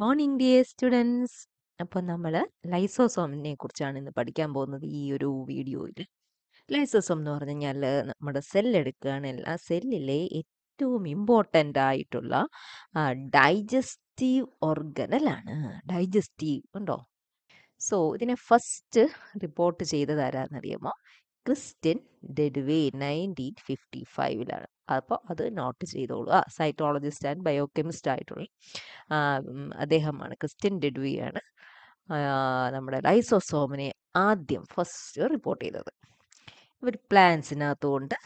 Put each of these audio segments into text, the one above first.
Morning dear students അപ്പോൾ നമ്മൾ ലൈസോസോമിനെ കുറിച്ചാണ് ഇന്ന് പഠിക്കാൻ പോകുന്നത് ഈ ഒരു വീഡിയോയിൽ ലൈസോസോം എന്ന് പറഞ്ഞു കഴിഞ്ഞാൽ നമ്മുടെ സെൽ എടുക്കുകയാണ് ആ സെല്ലിലെ ഏറ്റവും ഇമ്പോർട്ടൻ്റ് ആയിട്ടുള്ള ഡൈജസ്റ്റീവ് ഓർഗനലാണ് ഡൈജസ്റ്റീവ് ഉണ്ടോ സോ ഇതിനെ ഫസ്റ്റ് റിപ്പോർട്ട് ചെയ്തത് ആരാന്നറിയാമോ ക്രിസ്ത്യൻ ഡെഡ്വേ നയൻറ്റീൻ ഫിഫ്റ്റി ഫൈവിലാണ് അപ്പോൾ അത് നോട്ട് ആ സൈറ്റോളജിസ്റ്റ് ആൻഡ് ബയോകെമിസ്റ്റ് ആയിട്ടുള്ള അദ്ദേഹമാണ് ക്രിസ്ത്യൻ ഡെഡ്വി ആണ് നമ്മുടെ ലൈസോസോമിനെ ആദ്യം ഫസ്റ്റ് റിപ്പോർട്ട് ചെയ്തത് ഇവർ പ്ലാന്റ്സിനകത്തും ഉണ്ട്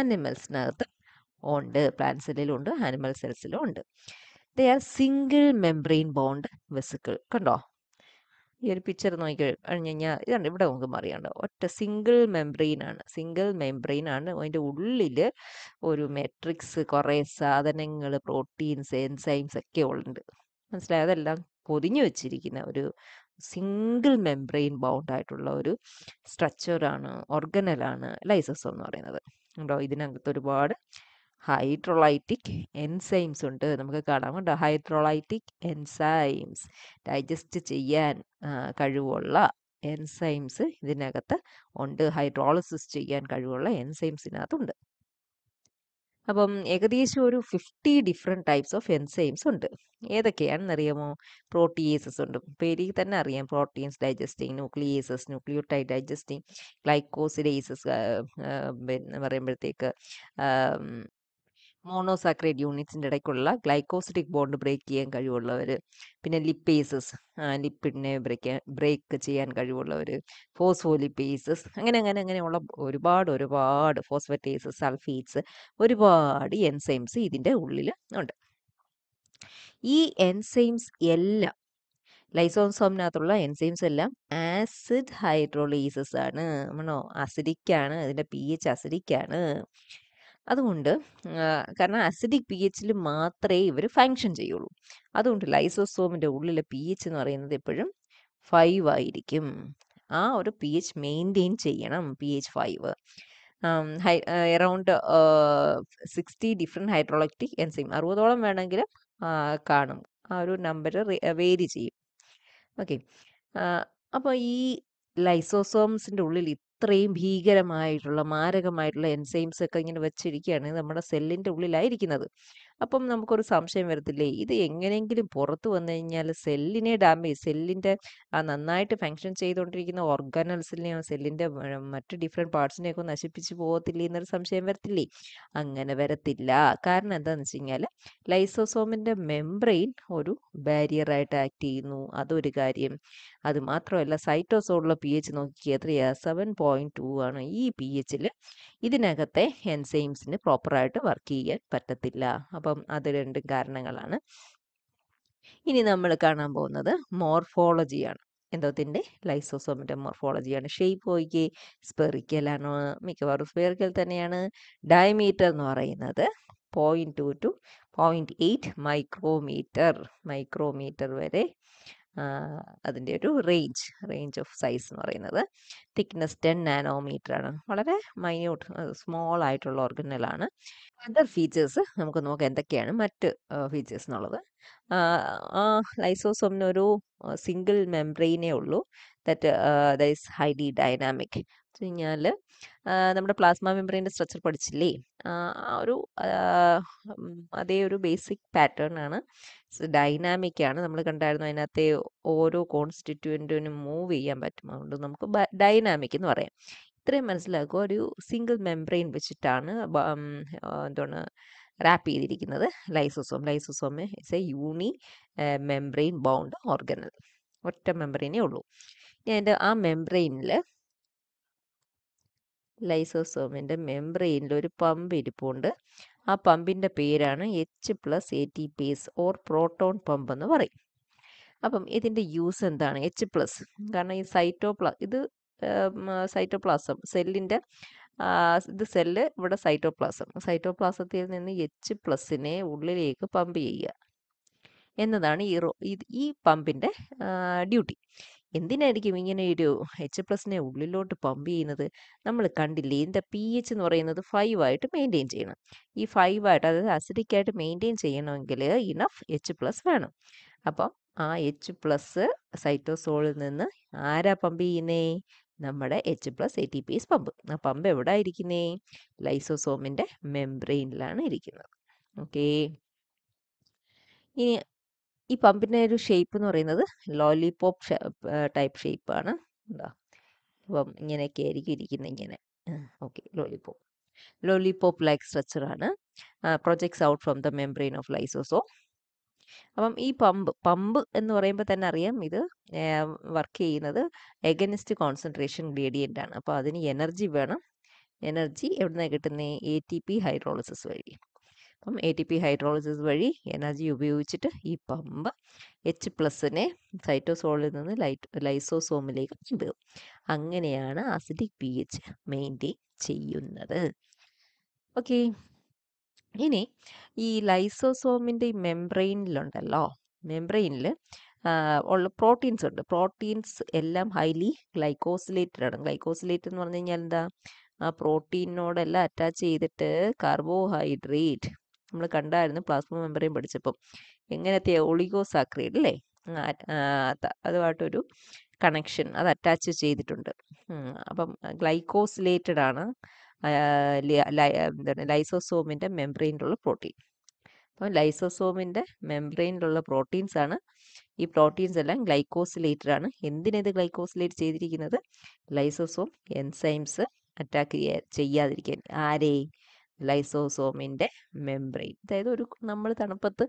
അനിമൽസിനകത്ത് ഉണ്ട് പ്ലാന്റ് സെല്ലിലുണ്ട് അനിമൽ സെൽസിലും ഉണ്ട് they are single membrane bound vesicle കണ്ടോ ഈ ഒരു പിക്ചർ നോക്കി കഴിഞ്ഞാൽ ഇതാണ് ഇവിടെ നമുക്ക് മറിയാണ്ടോ ഒറ്റ സിംഗിൾ മെംബ്രെയിൻ ആണ് സിംഗിൾ മെംബ്രെയിൻ ആണ് അതിൻ്റെ ഉള്ളിൽ ഒരു മെട്രിക്സ് കുറേ സാധനങ്ങൾ പ്രോട്ടീൻസ് എൻസൈംസ് ഒക്കെ ഉണ്ട് മനസ്സിലായത് അതെല്ലാം പൊതിഞ്ഞു വെച്ചിരിക്കുന്ന ഒരു സിംഗിൾ മെംബ്രെയിൻ ബൗണ്ട് ആയിട്ടുള്ള ഒരു സ്ട്രക്ചറാണ് ഓർഗനലാണ് ലൈസസ് എന്ന് പറയുന്നത് ഉണ്ടോ ഇതിനകത്ത് ഒരുപാട് ഹൈഡ്രോളൈറ്റിക് എൻസൈംസ് ഉണ്ട് നമുക്ക് കാണാം കണ്ടോ ഹൈഡ്രോളൈറ്റിക് എൻസൈംസ് ഡൈജസ്റ്റ് ചെയ്യാൻ കഴിവുള്ള എൻസൈംസ് ഇതിനകത്ത് ഉണ്ട് ഹൈഡ്രോളിസിസ് ചെയ്യാൻ കഴിവുള്ള എൻസൈംസ് ഇതിനകത്തുണ്ട് അപ്പം ഏകദേശം ഒരു fifty different types of enzymes ഉണ്ട് ഏതൊക്കെയാണെന്ന് അറിയാമോ പ്രോട്ടിയേസസ് ഉണ്ട് പേരിൽ തന്നെ അറിയാം proteins digesting nucleases nucleotide digesting glycosidases പിന്നെ പറയുമ്പോഴത്തേക്ക് മോണോസാക്രൈഡ് യൂണിറ്റ്സിൻ്റെ ഇടയ്ക്കുള്ള ഗ്ലൈക്കോസിഡിക് ബോണ്ട് ബ്രേക്ക് ചെയ്യാൻ കഴിവുള്ളവർ പിന്നെ ലിപ്പേസസ് ലിപ്പിഡിനെ ബ്രേക്ക് ബ്രേക്ക് ചെയ്യാൻ കഴിവുള്ളവർ ഫോസ്ഫോലിപ്പേസസ് അങ്ങനെ അങ്ങനെ അങ്ങനെയുള്ള ഒരുപാട് ഒരുപാട് ഫോസ്ഫറ്റേസസ് സൾഫേറ്റ്സ് ഒരുപാട് എൻസൈംസ് ഇതിൻ്റെ ഉള്ളിൽ ഉണ്ട് ഈ എൻസൈംസ് എല്ലാം ലൈസോൺസോമിനകത്തുള്ള എൻസൈംസ് എല്ലാം ആസിഡ് ഹൈഡ്രോളീസസ് ആണ് ആണോ അസിഡിക്കാണ് ആണ് അതിൻ്റെ പി എച്ച് അസിഡിക്കാണ് അതുകൊണ്ട് കാരണം അസിഡിക് പി എച്ചിൽ മാത്രമേ ഇവർ ഫങ്ഷൻ ചെയ്യുള്ളൂ അതുകൊണ്ട് ലൈസോസോമിൻ്റെ ഉള്ളിലെ പി എച്ച് എന്ന് പറയുന്നത് എപ്പോഴും ഫൈവ് ആയിരിക്കും ആ ഒരു പി എച്ച് മെയിൻറ്റെയിൻ ചെയ്യണം പി എച്ച് ഫൈവ് ഹൈ around sixty different hydrolytic enzyme അറുപതോളം വേണമെങ്കിൽ കാണും ആ ഒരു നമ്പർ വേരി ചെയ്യും ഓക്കെ അപ്പോൾ ഈ ലൈസോസോംസിൻ്റെ ഉള്ളിൽ അത്രയും ഭീകരമായിട്ടുള്ള മാരകമായിട്ടുള്ള എൻസൈംസ് ഒക്കെ ഇങ്ങനെ വെച്ചിരിക്കുകയാണ് നമ്മുടെ സെല്ലിൻ്റെ ഉള്ളിലായിരിക്കുന്നത് അപ്പം നമുക്കൊരു സംശയം വരത്തില്ലേ ഇത് എങ്ങനെയെങ്കിലും പുറത്ത് വന്നു കഴിഞ്ഞാൽ സെല്ലിനെ ഡാമേജ് സെല്ലിൻ്റെ ആ നന്നായിട്ട് ഫങ്ഷൻ ചെയ്തുകൊണ്ടിരിക്കുന്ന ഓർഗാനൽസിനെയോ സെല്ലിൻ്റെ മറ്റ് ഡിഫറെൻറ്റ് പാർട്സിനെയൊക്കെ നശിപ്പിച്ച് പോകത്തില്ലേ എന്നൊരു സംശയം വരത്തില്ലേ അങ്ങനെ വരത്തില്ല കാരണം എന്താണെന്ന് വെച്ച് കഴിഞ്ഞാൽ ലൈസോസോമിൻ്റെ മെംബ്രെയിൻ ഒരു ബാരിയറായിട്ട് ആക്ട് ചെയ്യുന്നു അതൊരു കാര്യം അത് മാത്രമല്ല സൈറ്റോസോളിലെ പി എച്ച് നോക്കിയാൽ എത്രയാ സെവൻ പോയിൻറ്റ് ടു ആണ് ഈ പി എച്ചിൽ ഇതിനകത്തെ എൻസൈംസിന് പ്രോപ്പറായിട്ട് വർക്ക് ചെയ്യാൻ പറ്റത്തില്ല അപ്പം അത് രണ്ടും കാരണങ്ങളാണ് ഇനി നമ്മൾ കാണാൻ പോകുന്നത് മോർഫോളജിയാണ് എന്തോത്തിൻ്റെ ലൈസോസോമിൻ്റെ മോർഫോളജിയാണ് ഷേപ്പ് നോക്കി സ്പെറിക്കലാണ് മിക്കവാറും സ്പെറിക്കൽ തന്നെയാണ് ഡയമീറ്റർ എന്ന് പറയുന്നത് point two to point eight micrometre micrometre വരെ അതിൻ്റെ ഒരു റേഞ്ച് റേഞ്ച് ഓഫ് സൈസ് എന്ന് പറയുന്നത് തിക്നെസ് ടെൻ നാനോമീറ്റർ ആണ് വളരെ മൈന്യൂട്ട് സ്മോൾ ആയിട്ടുള്ള ഓർഗനലാണ് അതർ ഫീച്ചേഴ്സ് നമുക്ക് നോക്കാം എന്തൊക്കെയാണ് മറ്റ് ഫീച്ചേഴ്സ് എന്നുള്ളത് ആ ലൈസോസോമിനൊരു സിംഗിൾ മെംബ്രെയിനേ ഉള്ളൂ ദറ്റ് ദൈസ് ഹൈലി ഡൈനാമിക് കഴിഞ്ഞാൽ നമ്മുടെ പ്ലാസ്മ മെമ്പറിൻ്റെ സ്ട്രക്ചർ പഠിച്ചില്ലേ ഒരു അതേ ഒരു ബേസിക് പാറ്റേൺ ആണ് ഡൈനാമിക് ആണ് നമ്മൾ കണ്ടായിരുന്നു അതിനകത്തെ ഓരോ കോൺസ്റ്റിറ്റ്യൂൻറ്റിനും മൂവ് ചെയ്യാൻ പറ്റും അതുകൊണ്ട് നമുക്ക് ഡൈനാമിക് എന്ന് പറയാം ഇത്രയും മനസ്സിലാക്കുക ഒരു സിംഗിൾ മെംബ്രെയിൻ വെച്ചിട്ടാണ് എന്താണ് റാപ്പ് ചെയ്തിരിക്കുന്നത് lysosome lysosome is a unimembrane bound organelle ഒറ്റ മെംബ്രെയിനേ ഉള്ളൂ ഇനി അതിൻ്റെ ആ മെംബ്രെയിനിൽ ലൈസോസോമിൻ്റെ മെംബ്രെയിനിൽ ഒരു പമ്പ് ഇരിപ്പുണ്ട് ആ പമ്പിൻ്റെ പേരാണ് H plus ATPase or proton pump എന്ന് പറയും അപ്പം ഇതിൻ്റെ യൂസ് എന്താണ് എച്ച് പ്ലസ് കാരണം ഈ സൈറ്റോപ്ല ഇത് സൈറ്റോപ്ലാസം സെല്ലിൻ്റെ ഇത് സെല്ല് ഇവിടെ സൈറ്റോപ്ലാസം സൈറ്റോപ്ലാസത്തിൽ നിന്ന് എച്ച് പ്ലസിനെ ഉള്ളിലേക്ക് പമ്പ് ചെയ്യുക എന്നതാണ് ഈ ഈ പമ്പിൻ്റെ ഡ്യൂട്ടി എന്തിനായിരിക്കും ഇങ്ങനെ ഒരു എച്ച് പ്ലസിനെ ഉള്ളിലോട്ട് പമ്പ് ചെയ്യുന്നത് നമ്മൾ കണ്ടില്ലേ ഇതിൻ്റെ പി എച്ച് എന്ന് പറയുന്നത് ഫൈവ് ആയിട്ട് മെയിൻറ്റെയിൻ ചെയ്യണം ഈ ഫൈവ് ആയിട്ട് അതായത് അസിഡിക് ആയിട്ട് മെയിൻറ്റെയിൻ ചെയ്യണമെങ്കിൽ ഇനഫ് എച്ച് പ്ലസ് വേണം അപ്പം ആ എച്ച് പ്ലസ് സൈറ്റോസോളിൽ നിന്ന് ആരാ പമ്പ് ചെയ്യുന്നേ നമ്മുടെ H plus ATPase pump ആ പമ്പ് എവിടെ ആയിരിക്കുന്നേ ലൈസോസോമിൻ്റെ മെംബ്രെയിനിലാണ് ഇരിക്കുന്നത് ഓക്കേ ഇനി ഈ പമ്പിൻ്റെ ഒരു ഷേപ്പ് എന്ന് പറയുന്നത് ലോലിപോപ്പ് ടൈപ്പ് ഷേപ്പാണ് എന്താ അപ്പം ഇങ്ങനെയൊക്കെ ആയിരിക്കും ഇരിക്കുന്നത് ഇങ്ങനെ ഓക്കെ ലോലിപോപ്പ് ലോലിപോപ്പ് ലൈക്ക് സ്ട്രക്ചറാണ് projects out from the membrane of lysosome അപ്പം ഈ പമ്പ് പമ്പ് എന്ന് പറയുമ്പോൾ തന്നെ അറിയാം ഇത് വർക്ക് ചെയ്യുന്നത് എഗനിസ്റ്റ് കോൺസെൻട്രേഷൻ ഗ്രേഡിയൻ്റ് ആണ് അപ്പോൾ അതിന് എനർജി വേണം എനർജി എവിടെ നിന്നാണ് കിട്ടുന്നത് എ ടി പി ഹൈഡ്രോളിസിസ് വഴി അപ്പം എ ടി പി ഹൈഡ്രോളജിസ് വഴി എനർജി ഉപയോഗിച്ചിട്ട് ഈ പമ്പ് എച്ച് പ്ലസിനെ സൈറ്റോസോളിൽ നിന്ന് ലൈറ്റ് ലൈസോസോമിലേക്ക് കൊണ്ടുപോകും അങ്ങനെയാണ് അസിഡിക് പി എച്ച് മെയിൻറ്റെയിൻ ചെയ്യുന്നത് ഓക്കെ ഇനി ഈ ലൈസോസോമിൻ്റെ ഈ മെംബ്രെയിനിലുണ്ടല്ലോ മെംബ്രെയിനിൽ ഉള്ള പ്രോട്ടീൻസ് ഉണ്ട് പ്രോട്ടീൻസ് എല്ലാം ഹൈലി ഗ്ലൈക്കോസിലേറ്റഡ് ആണ് ഗ്ലൈക്കോസിലേറ്റ് എന്ന് പറഞ്ഞു കഴിഞ്ഞാൽ എന്താ ആ പ്രോട്ടീനോടെല്ലാം അറ്റാച്ച് ചെയ്തിട്ട് കാർബോഹൈഡ്രേറ്റ് നമ്മൾ കണ്ടായിരുന്നു പ്ലാസ്മ മെമ്പറിയും പഠിച്ചപ്പം എങ്ങനത്തെ ഒളിഗോസാക്രിയഡ് അല്ലേ അതുമായിട്ടൊരു കണക്ഷൻ അത് അറ്റാച്ച് ചെയ്തിട്ടുണ്ട് അപ്പം ഗ്ലൈക്കോസിലേറ്റഡ് ആണ് എന്താണ് ലൈസോസോമിൻ്റെ മെംബ്രെയിനിലുള്ള പ്രോട്ടീൻ അപ്പം ലൈസോസോമിൻ്റെ മെംബ്രെയിനിലുള്ള പ്രോട്ടീൻസ് ആണ് ഈ പ്രോട്ടീൻസ് എല്ലാം ഗ്ലൈക്കോസിലേറ്റഡ് ആണ് എന്തിനേത് ഗ്ലൈക്കോസിലേറ്റ് ചെയ്തിരിക്കുന്നത് ലൈസോസോം എൻസൈംസ് അറ്റാക്ക് ചെയ്യാതിരിക്കാൻ ആരെയും ലൈസോസോമിൻ്റെ മെംബ്രെയിൻ അതായത് ഒരു നമ്മൾ തണുപ്പത്ത്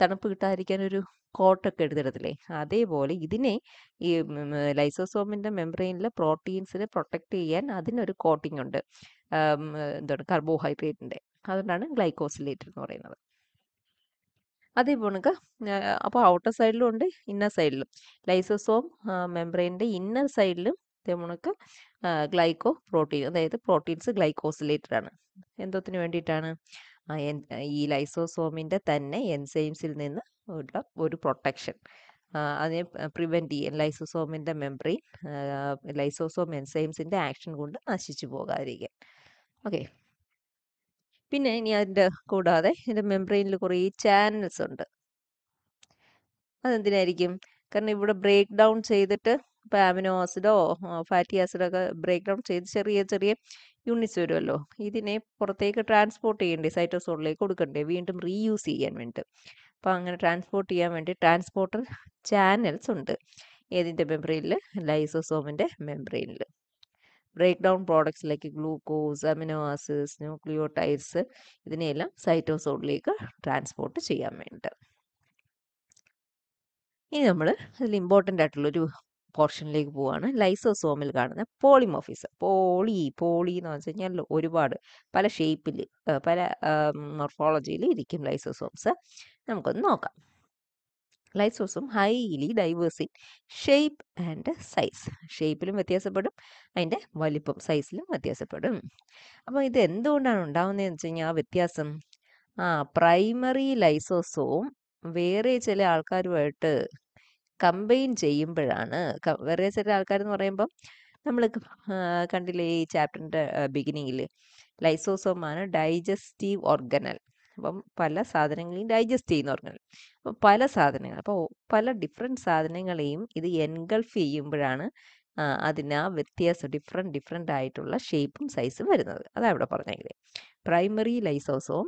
തണുപ്പ് കിട്ടാതിരിക്കാൻ ഒരു കോട്ടൊക്കെ എടുത്തിടത്തില്ലേ അതേപോലെ ഇതിനെ ഈ ലൈസോസോമിൻ്റെ മെംബ്രെയിനിൽ പ്രോട്ടീൻസിനെ പ്രൊട്ടക്റ്റ് ചെയ്യാൻ അതിനൊരു കോട്ടിംഗ് ഉണ്ട് എന്താണ് കാർബോഹൈഡ്രേറ്റിൻ്റെ അതുകൊണ്ടാണ് ഗ്ലൈക്കോസിലേറ്റ് എന്ന് പറയുന്നത് അതേപോലെ നമുക്ക് അപ്പോൾ ഔട്ടർ സൈഡിലും ഉണ്ട് ഇന്നർ സൈഡിലും ലൈസോസോം മെംബ്രെയിനിൻ്റെ ഇന്നർ സൈഡിലും നമുക്ക് ഗ്ലൈക്കോ പ്രോട്ടീൻ അതായത് പ്രോട്ടീൻസ് ഗ്ലൈക്കോസിലേറ്റഡ് ആണ് എന്തോത്തിന് വേണ്ടിയിട്ടാണ് ഈ ലൈസോസോമിൻ്റെ തന്നെ എൻസൈംസിൽ നിന്ന് ഉള്ള ഒരു പ്രൊട്ടക്ഷൻ അതിനെ പ്രിവെൻറ്റ് ചെയ്യാൻ ലൈസോസോമിൻ്റെ മെമ്പറി ലൈസോസോം എൻസൈംസിൻ്റെ ആക്ഷൻ കൊണ്ട് നശിച്ചു പോകാതിരിക്കാൻ ഓക്കെ പിന്നെ ഇനി അതിൻ്റെ കൂടാതെ ഇതിൻ്റെ മെമ്പറിയിൽ കുറേ ചാനൽസ് ഉണ്ട് അതെന്തിനായിരിക്കും കാരണം ഇവിടെ ബ്രേക്ക് ഡൗൺ ചെയ്തിട്ട് അപ്പോൾ ആമിനോ ആസിഡോ ഫാറ്റി ആസിഡോ ഒക്കെ ബ്രേക്ക് ഡൗൺ ചെയ്ത് ചെറിയ ചെറിയ യൂണിറ്റ്സ് വരുമല്ലോ ഇതിനെ പുറത്തേക്ക് ട്രാൻസ്പോർട്ട് ചെയ്യണ്ടേ സൈറ്റോസോളിലേക്ക് കൊടുക്കണ്ടേ വീണ്ടും റീയൂസ് ചെയ്യാൻ വേണ്ടിയിട്ട് അപ്പോൾ അങ്ങനെ ട്രാൻസ്പോർട്ട് ചെയ്യാൻ വേണ്ടി ട്രാൻസ്പോർട്ടർ ചാനൽസ് ഉണ്ട് ഏതിൻ്റെ മെമ്പറിയിൽ ലൈസോസോമിൻ്റെ മെമ്പറിയിൽ ബ്രേക്ക് ഡൗൺ പ്രോഡക്ട്സിലേക്ക് ഗ്ലൂക്കോസ് അമിനോ ആസിഡ്സ് ന്യൂക്ലിയോടൈഡ്സ് ഇതിനെയെല്ലാം സൈറ്റോസോളിലേക്ക് ട്രാൻസ്പോർട്ട് ചെയ്യാൻ വേണ്ടിയിട്ട് ഇനി നമ്മൾ അതിൽ ഇമ്പോർട്ടൻ്റ് ആയിട്ടുള്ളൊരു പോർഷനിലേക്ക് പോവുകയാണ് ലൈസോസോമിൽ കാണുന്ന പോളിമോഫിസ് പോളി പോളി എന്ന് വെച്ച് കഴിഞ്ഞാൽ ഒരുപാട് പല ഷേപ്പിൽ പല മോർഫോളജിയിൽ ഇരിക്കും ലൈസോസോംസ് നമുക്കൊന്ന് നോക്കാം lysosome highly diverse in shape and size ഷേപ്പിലും വ്യത്യാസപ്പെടും അതിൻ്റെ വലിപ്പം സൈസിലും വ്യത്യാസപ്പെടും അപ്പോൾ ഇത് എന്തുകൊണ്ടാണ് ഉണ്ടാവുന്നതെന്ന് വെച്ച് കഴിഞ്ഞാൽ ആ വ്യത്യാസം ആ പ്രൈമറി ലൈസോസോം വേറെ ചില ആൾക്കാരുമായിട്ട് കമ്പൈൻ ചെയ്യുമ്പോഴാണ് വേറെ ചില എന്ന് പറയുമ്പം നമ്മൾ കണ്ടില്ലേ ഈ ചാപ്റ്ററിൻ്റെ ബിഗിനിങ്ങിൽ ലൈസോസോമാണ് ഡൈജസ്റ്റീവ് ഓർഗനൽ അപ്പം പല സാധനങ്ങളെയും ഡൈജസ്റ്റ് ചെയ്യുന്ന ഓർഗനൽ അപ്പോൾ പല സാധനങ്ങൾ അപ്പോൾ പല ഡിഫറെൻറ്റ് സാധനങ്ങളെയും ഇത് എൻഗൾഫ് ചെയ്യുമ്പോഴാണ് അതിന് ആ വ്യത്യാസം ഡിഫറെൻറ്റ് ഡിഫറെൻ്റ് ആയിട്ടുള്ള ഷേപ്പും സൈസും വരുന്നത് അതാണ് ഇവിടെ പറഞ്ഞെങ്കിൽ primary lysosome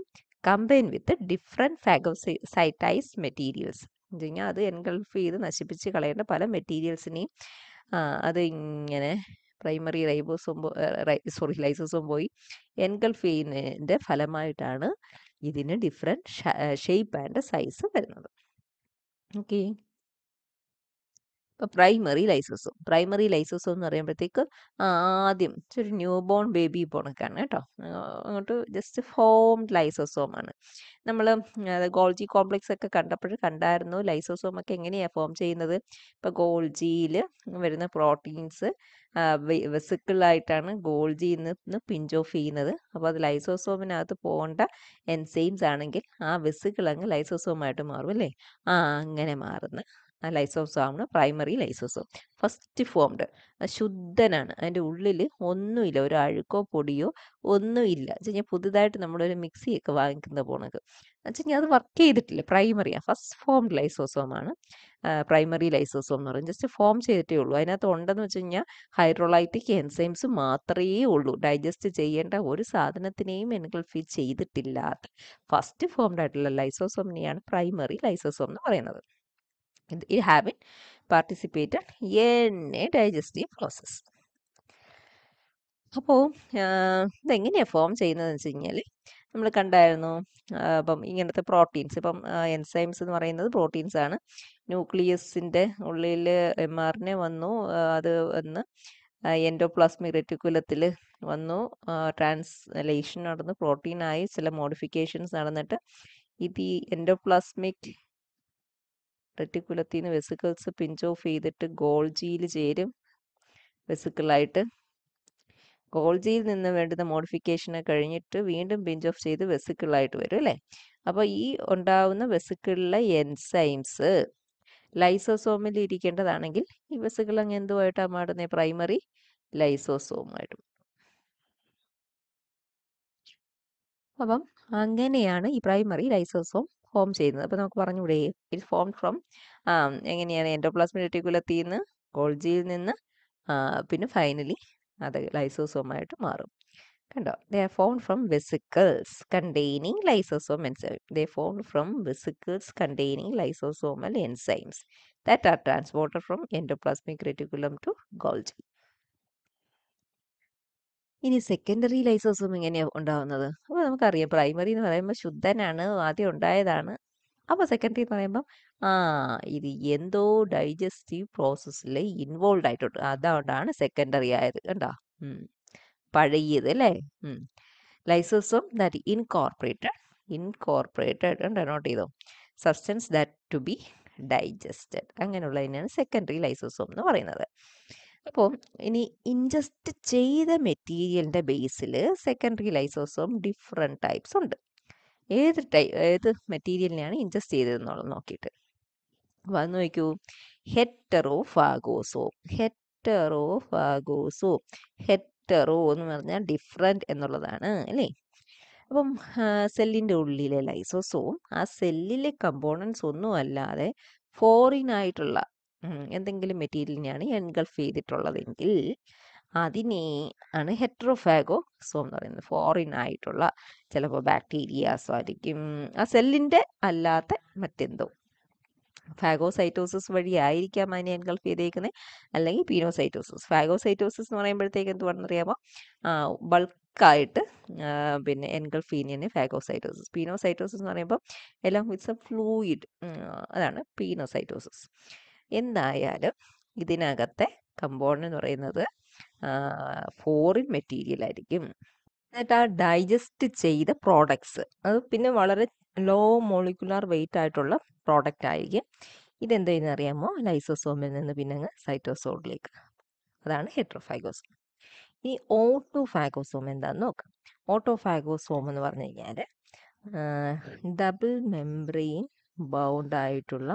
combine with different phagocytise materials കഴിഞ്ഞാൽ അത് എൻഗൾഫ് ചെയ്ത് നശിപ്പിച്ച് കളയേണ്ട പല മെറ്റീരിയൽസിനെയും അത് ഇങ്ങനെ പ്രൈമറി റൈബോസോം സോറി ലൈസോസോം പോയി എൻഗൾഫ് ചെയ്യുന്നതിൻ്റെ ഫലമായിട്ടാണ് ഇതിന് ഡിഫറെൻറ്റ് ഷേപ്പ് ആൻഡ് സൈസ് വരുന്നത് ഓക്കെ ഇപ്പൊ പ്രൈമറി ലൈസോസോം പ്രൈമറി ലൈസോസോം എന്ന് പറയുമ്പോഴത്തേക്ക് ആദ്യം ഒരു ന്യൂ ബോൺ ബേബി പോണക്കാണ് കേട്ടോ അങ്ങോട്ട് ജസ്റ്റ് ഫോംഡ് ആണ് നമ്മൾ ഗോൾജി കോംപ്ലക്സ് ഒക്കെ കണ്ടപ്പോൾ കണ്ടായിരുന്നു ലൈസോസോം ഒക്കെ എങ്ങനെയാണ് ഫോം ചെയ്യുന്നത് ഇപ്പൊ ഗോൾജിയിൽ വരുന്ന പ്രോട്ടീൻസ് വെസിക്കിളായിട്ടാണ് ഗോൾജിയിൽ നിന്ന് പിഞ്ച് ഓഫ് ചെയ്യുന്നത് അപ്പോൾ അത് ലൈസോസോമിനകത്ത് പോകേണ്ട എൻസൈംസ് ആണെങ്കിൽ ആ വെസിക്കിൾ അങ്ങ് ലൈസോസോമായിട്ട് മാറും അല്ലേ ആ അങ്ങനെ മാറുന്ന ലൈസോസമാണ് പ്രൈമറി ലൈസോസോം ഫസ്റ്റ് ഫോംഡ് ശുദ്ധനാണ് അതിൻ്റെ ഉള്ളിൽ ഒന്നുമില്ല ഒരു അഴുക്കോ പൊടിയോ ഒന്നുമില്ല വെച്ചുകഴിഞ്ഞാൽ പുതുതായിട്ട് നമ്മളൊരു മിക്സിയൊക്കെ വാങ്ങിക്കുന്ന പോണത് വെച്ചുകഴിഞ്ഞാൽ അത് വർക്ക് ചെയ്തിട്ടില്ല പ്രൈമറിയാണ് ഫസ്റ്റ് ഫോംഡ് ലൈസോസോമാണ് പ്രൈമറി ലൈസോസോം എന്ന് പറയും ജസ്റ്റ് ഫോം ചെയ്തിട്ടേ ഉള്ളൂ അതിനകത്ത് ഉണ്ടെന്ന് വെച്ച് കഴിഞ്ഞാൽ ഹൈഡ്രോളൈറ്റിക് എൻസൈംസ് മാത്രമേ ഉള്ളൂ ഡൈജസ്റ്റ് ചെയ്യേണ്ട ഒരു സാധനത്തിനെയും എൻഗൾഫി ചെയ്തിട്ടില്ലാത്ത ഫസ്റ്റ് ഫോംഡ് ആയിട്ടുള്ള ലൈസോസോമിനെയാണ് പ്രൈമറി ലൈസോസോം എന്ന് പറയുന്നത് it having participated in a process process അപ്പോൾ ഇതെങ്ങനെയാണ് ഫോം ചെയ്യുന്നതെന്ന് വെച്ച് കഴിഞ്ഞാൽ നമ്മൾ കണ്ടായിരുന്നു അപ്പം ഇങ്ങനത്തെ പ്രോട്ടീൻസ് ഇപ്പം എൻസൈംസ് എന്ന് പറയുന്നത് പ്രോട്ടീൻസ് ആണ് ന്യൂക്ലിയസിൻ്റെ ഉള്ളിൽ എം ആർ എൻ വന്നു അത് വന്ന് എൻഡോപ്ലാസ്മിക് റെറ്റിക്കുലത്തിൽ വന്നു ട്രാൻസ്ലേഷൻ നടന്നു പ്രോട്ടീനായി ചില മോഡിഫിക്കേഷൻസ് നടന്നിട്ട് ഇത് ഈ എൻഡോപ്ലാസ്മിക് റെറ്റിക്കുലത്തിൽ നിന്ന് വെസിക്കിൾസ് പിഞ്ച് ഓഫ് ചെയ്തിട്ട് ഗോൾജിയിൽ ചേരും വെസിക്കിളായിട്ട് ഗോൾജിയിൽ നിന്ന് വേണ്ടുന്ന മോഡിഫിക്കേഷനെ കഴിഞ്ഞിട്ട് വീണ്ടും പിഞ്ച് ഓഫ് ചെയ്ത് വെസിക്കിളായിട്ട് വരും അല്ലേ അപ്പോൾ ഈ ഉണ്ടാവുന്ന വെസിക്കിളിലെ എൻസൈംസ് ലൈസോസോമിൽ ഇരിക്കേണ്ടതാണെങ്കിൽ ഈ വെസിക്കിൾ അങ്ങ് എന്തുമായിട്ടാണ് മാടുന്നത് പ്രൈമറി ലൈസോസോമായിട്ടും അപ്പം അങ്ങനെയാണ് ഈ പ്രൈമറി ലൈസോസോം ഫോം ചെയ്യുന്നത് അപ്പോൾ നമുക്ക് പറഞ്ഞുകൂടെ ഇറ്റ് ഫോം ഫ്രം എങ്ങനെയാണ് എൻഡോപ്ലാസ്മിക് റെട്ടിക്കുലത്തിൽ നിന്ന് ഗോൾജിയിൽ നിന്ന് പിന്നെ ഫൈനലി അത് ലൈസോസോമായിട്ട് മാറും കണ്ടോ they are formed from vesicles containing lysosome enzyme they formed from vesicles containing lysosomal enzymes that are transported from endoplasmic reticulum to Golgi ഇനി സെക്കൻഡറി ലൈസോസും എങ്ങനെയാണ് ഉണ്ടാവുന്നത് അപ്പോൾ നമുക്കറിയാം പ്രൈമറി എന്ന് പറയുമ്പോൾ ശുദ്ധനാണ് ആദ്യം ഉണ്ടായതാണ് അപ്പോൾ സെക്കൻഡറി എന്ന് പറയുമ്പം ആ ഇത് എന്തോ ഡൈജസ്റ്റീവ് പ്രോസസ്സിൽ ഇൻവോൾവ് ആയിട്ടുണ്ട് അതുകൊണ്ടാണ് സെക്കൻഡറി ആയത് കണ്ടോ പഴയത് അല്ലേ ലൈസോസോം ദാറ്റ് ഇൻകോർപ്പറേറ്റഡ് ഇൻകോർപ്പറേറ്റഡ് കണ്ടോ നോട്ട് ചെയ്തോ substance that to be digested അങ്ങനെയുള്ളതിനാണ് സെക്കൻഡറി ലൈസോസോം എന്ന് പറയുന്നത് അപ്പോൾ ഇനി ഇൻജസ്റ്റ് ചെയ്ത മെറ്റീരിയലിൻ്റെ ബേസിൽ സെക്കൻഡറി ലൈസോസോം ഡിഫറെൻറ്റ് ടൈപ്സ് ഉണ്ട് ഏത് ടൈ ഏത് മെറ്റീരിയലിനെയാണ് ഇൻജസ്റ്റ് ചെയ്തതെന്നുള്ളത് നോക്കിയിട്ട് അപ്പോൾ അത് നോക്കൂ heterophagosome heterophagosome hetero എന്ന് പറഞ്ഞാൽ ഡിഫറെൻ്റ് എന്നുള്ളതാണ് അല്ലേ അപ്പം സെല്ലിൻ്റെ ഉള്ളിലെ ലൈസോസോം ആ സെല്ലിലെ കമ്പോണൻസ് ഒന്നും അല്ലാതെ ഫോറിൻ ആയിട്ടുള്ള എന്തെങ്കിലും മെറ്റീരിയലിനെയാണ് എൻഗൾഫ് ചെയ്തിട്ടുള്ളതെങ്കിൽ അതിനെ ആണ് ഹെട്രോഫാഗോസോം എന്ന് പറയുന്നത് ഫോറിൻ ആയിട്ടുള്ള ചിലപ്പോൾ ബാക്ടീരിയാസോ ആയിരിക്കും ആ സെല്ലിൻ്റെ അല്ലാത്ത മറ്റെന്തോ ഫാഗോസൈറ്റോസിസ് വഴി ആയിരിക്കാം അതിനെ എൻഗൾഫ് ചെയ്തേക്കുന്നത് അല്ലെങ്കിൽ പീനോസൈറ്റോസിസ് ഫാഗോസൈറ്റോസിസ് എന്ന് പറയുമ്പോഴത്തേക്ക് എന്തുവാണെന്നറിയാമോ ബൾക്കായിട്ട് പിന്നെ എൻഗൾഫ് ചെയ്യുന്നതിന് ഫാഗോസൈറ്റോസിസ് പീനോസൈറ്റോസിസ് എന്ന് പറയുമ്പോൾ എല്ലാം ഇറ്റ്സ് എ ഫ്ലൂയിഡ് അതാണ് പീനോസൈറ്റോസിസ് എന്തായാലും ഇതിനകത്തെ കമ്പോണൻ എന്ന് പറയുന്നത് ഫോറിൻ മെറ്റീരിയൽ ആയിരിക്കും എന്നിട്ട് ആ ഡൈജസ്റ്റ് ചെയ്ത പ്രോഡക്ട്സ് അത് പിന്നെ വളരെ ലോ മോളിക്കുലാർ വെയിറ്റ് ആയിട്ടുള്ള പ്രോഡക്റ്റ് ആയിരിക്കും ഇതെന്ത് ചെയ്യുന്ന അറിയാമോ ലൈസോസോമിൽ നിന്ന് പിന്നെ അങ്ങ് സൈറ്റോസോമിലേക്ക് അതാണ് ഹെട്രോഫാഗോസോം ഈ ഓട്ടോഫാഗോസോം എന്താന്ന് നോക്കാം ഓട്ടോഫാഗോസോം എന്ന് പറഞ്ഞു കഴിഞ്ഞാൽ ഡബിൾ മെംബ്രെയിൻ ബൗണ്ട് ആയിട്ടുള്ള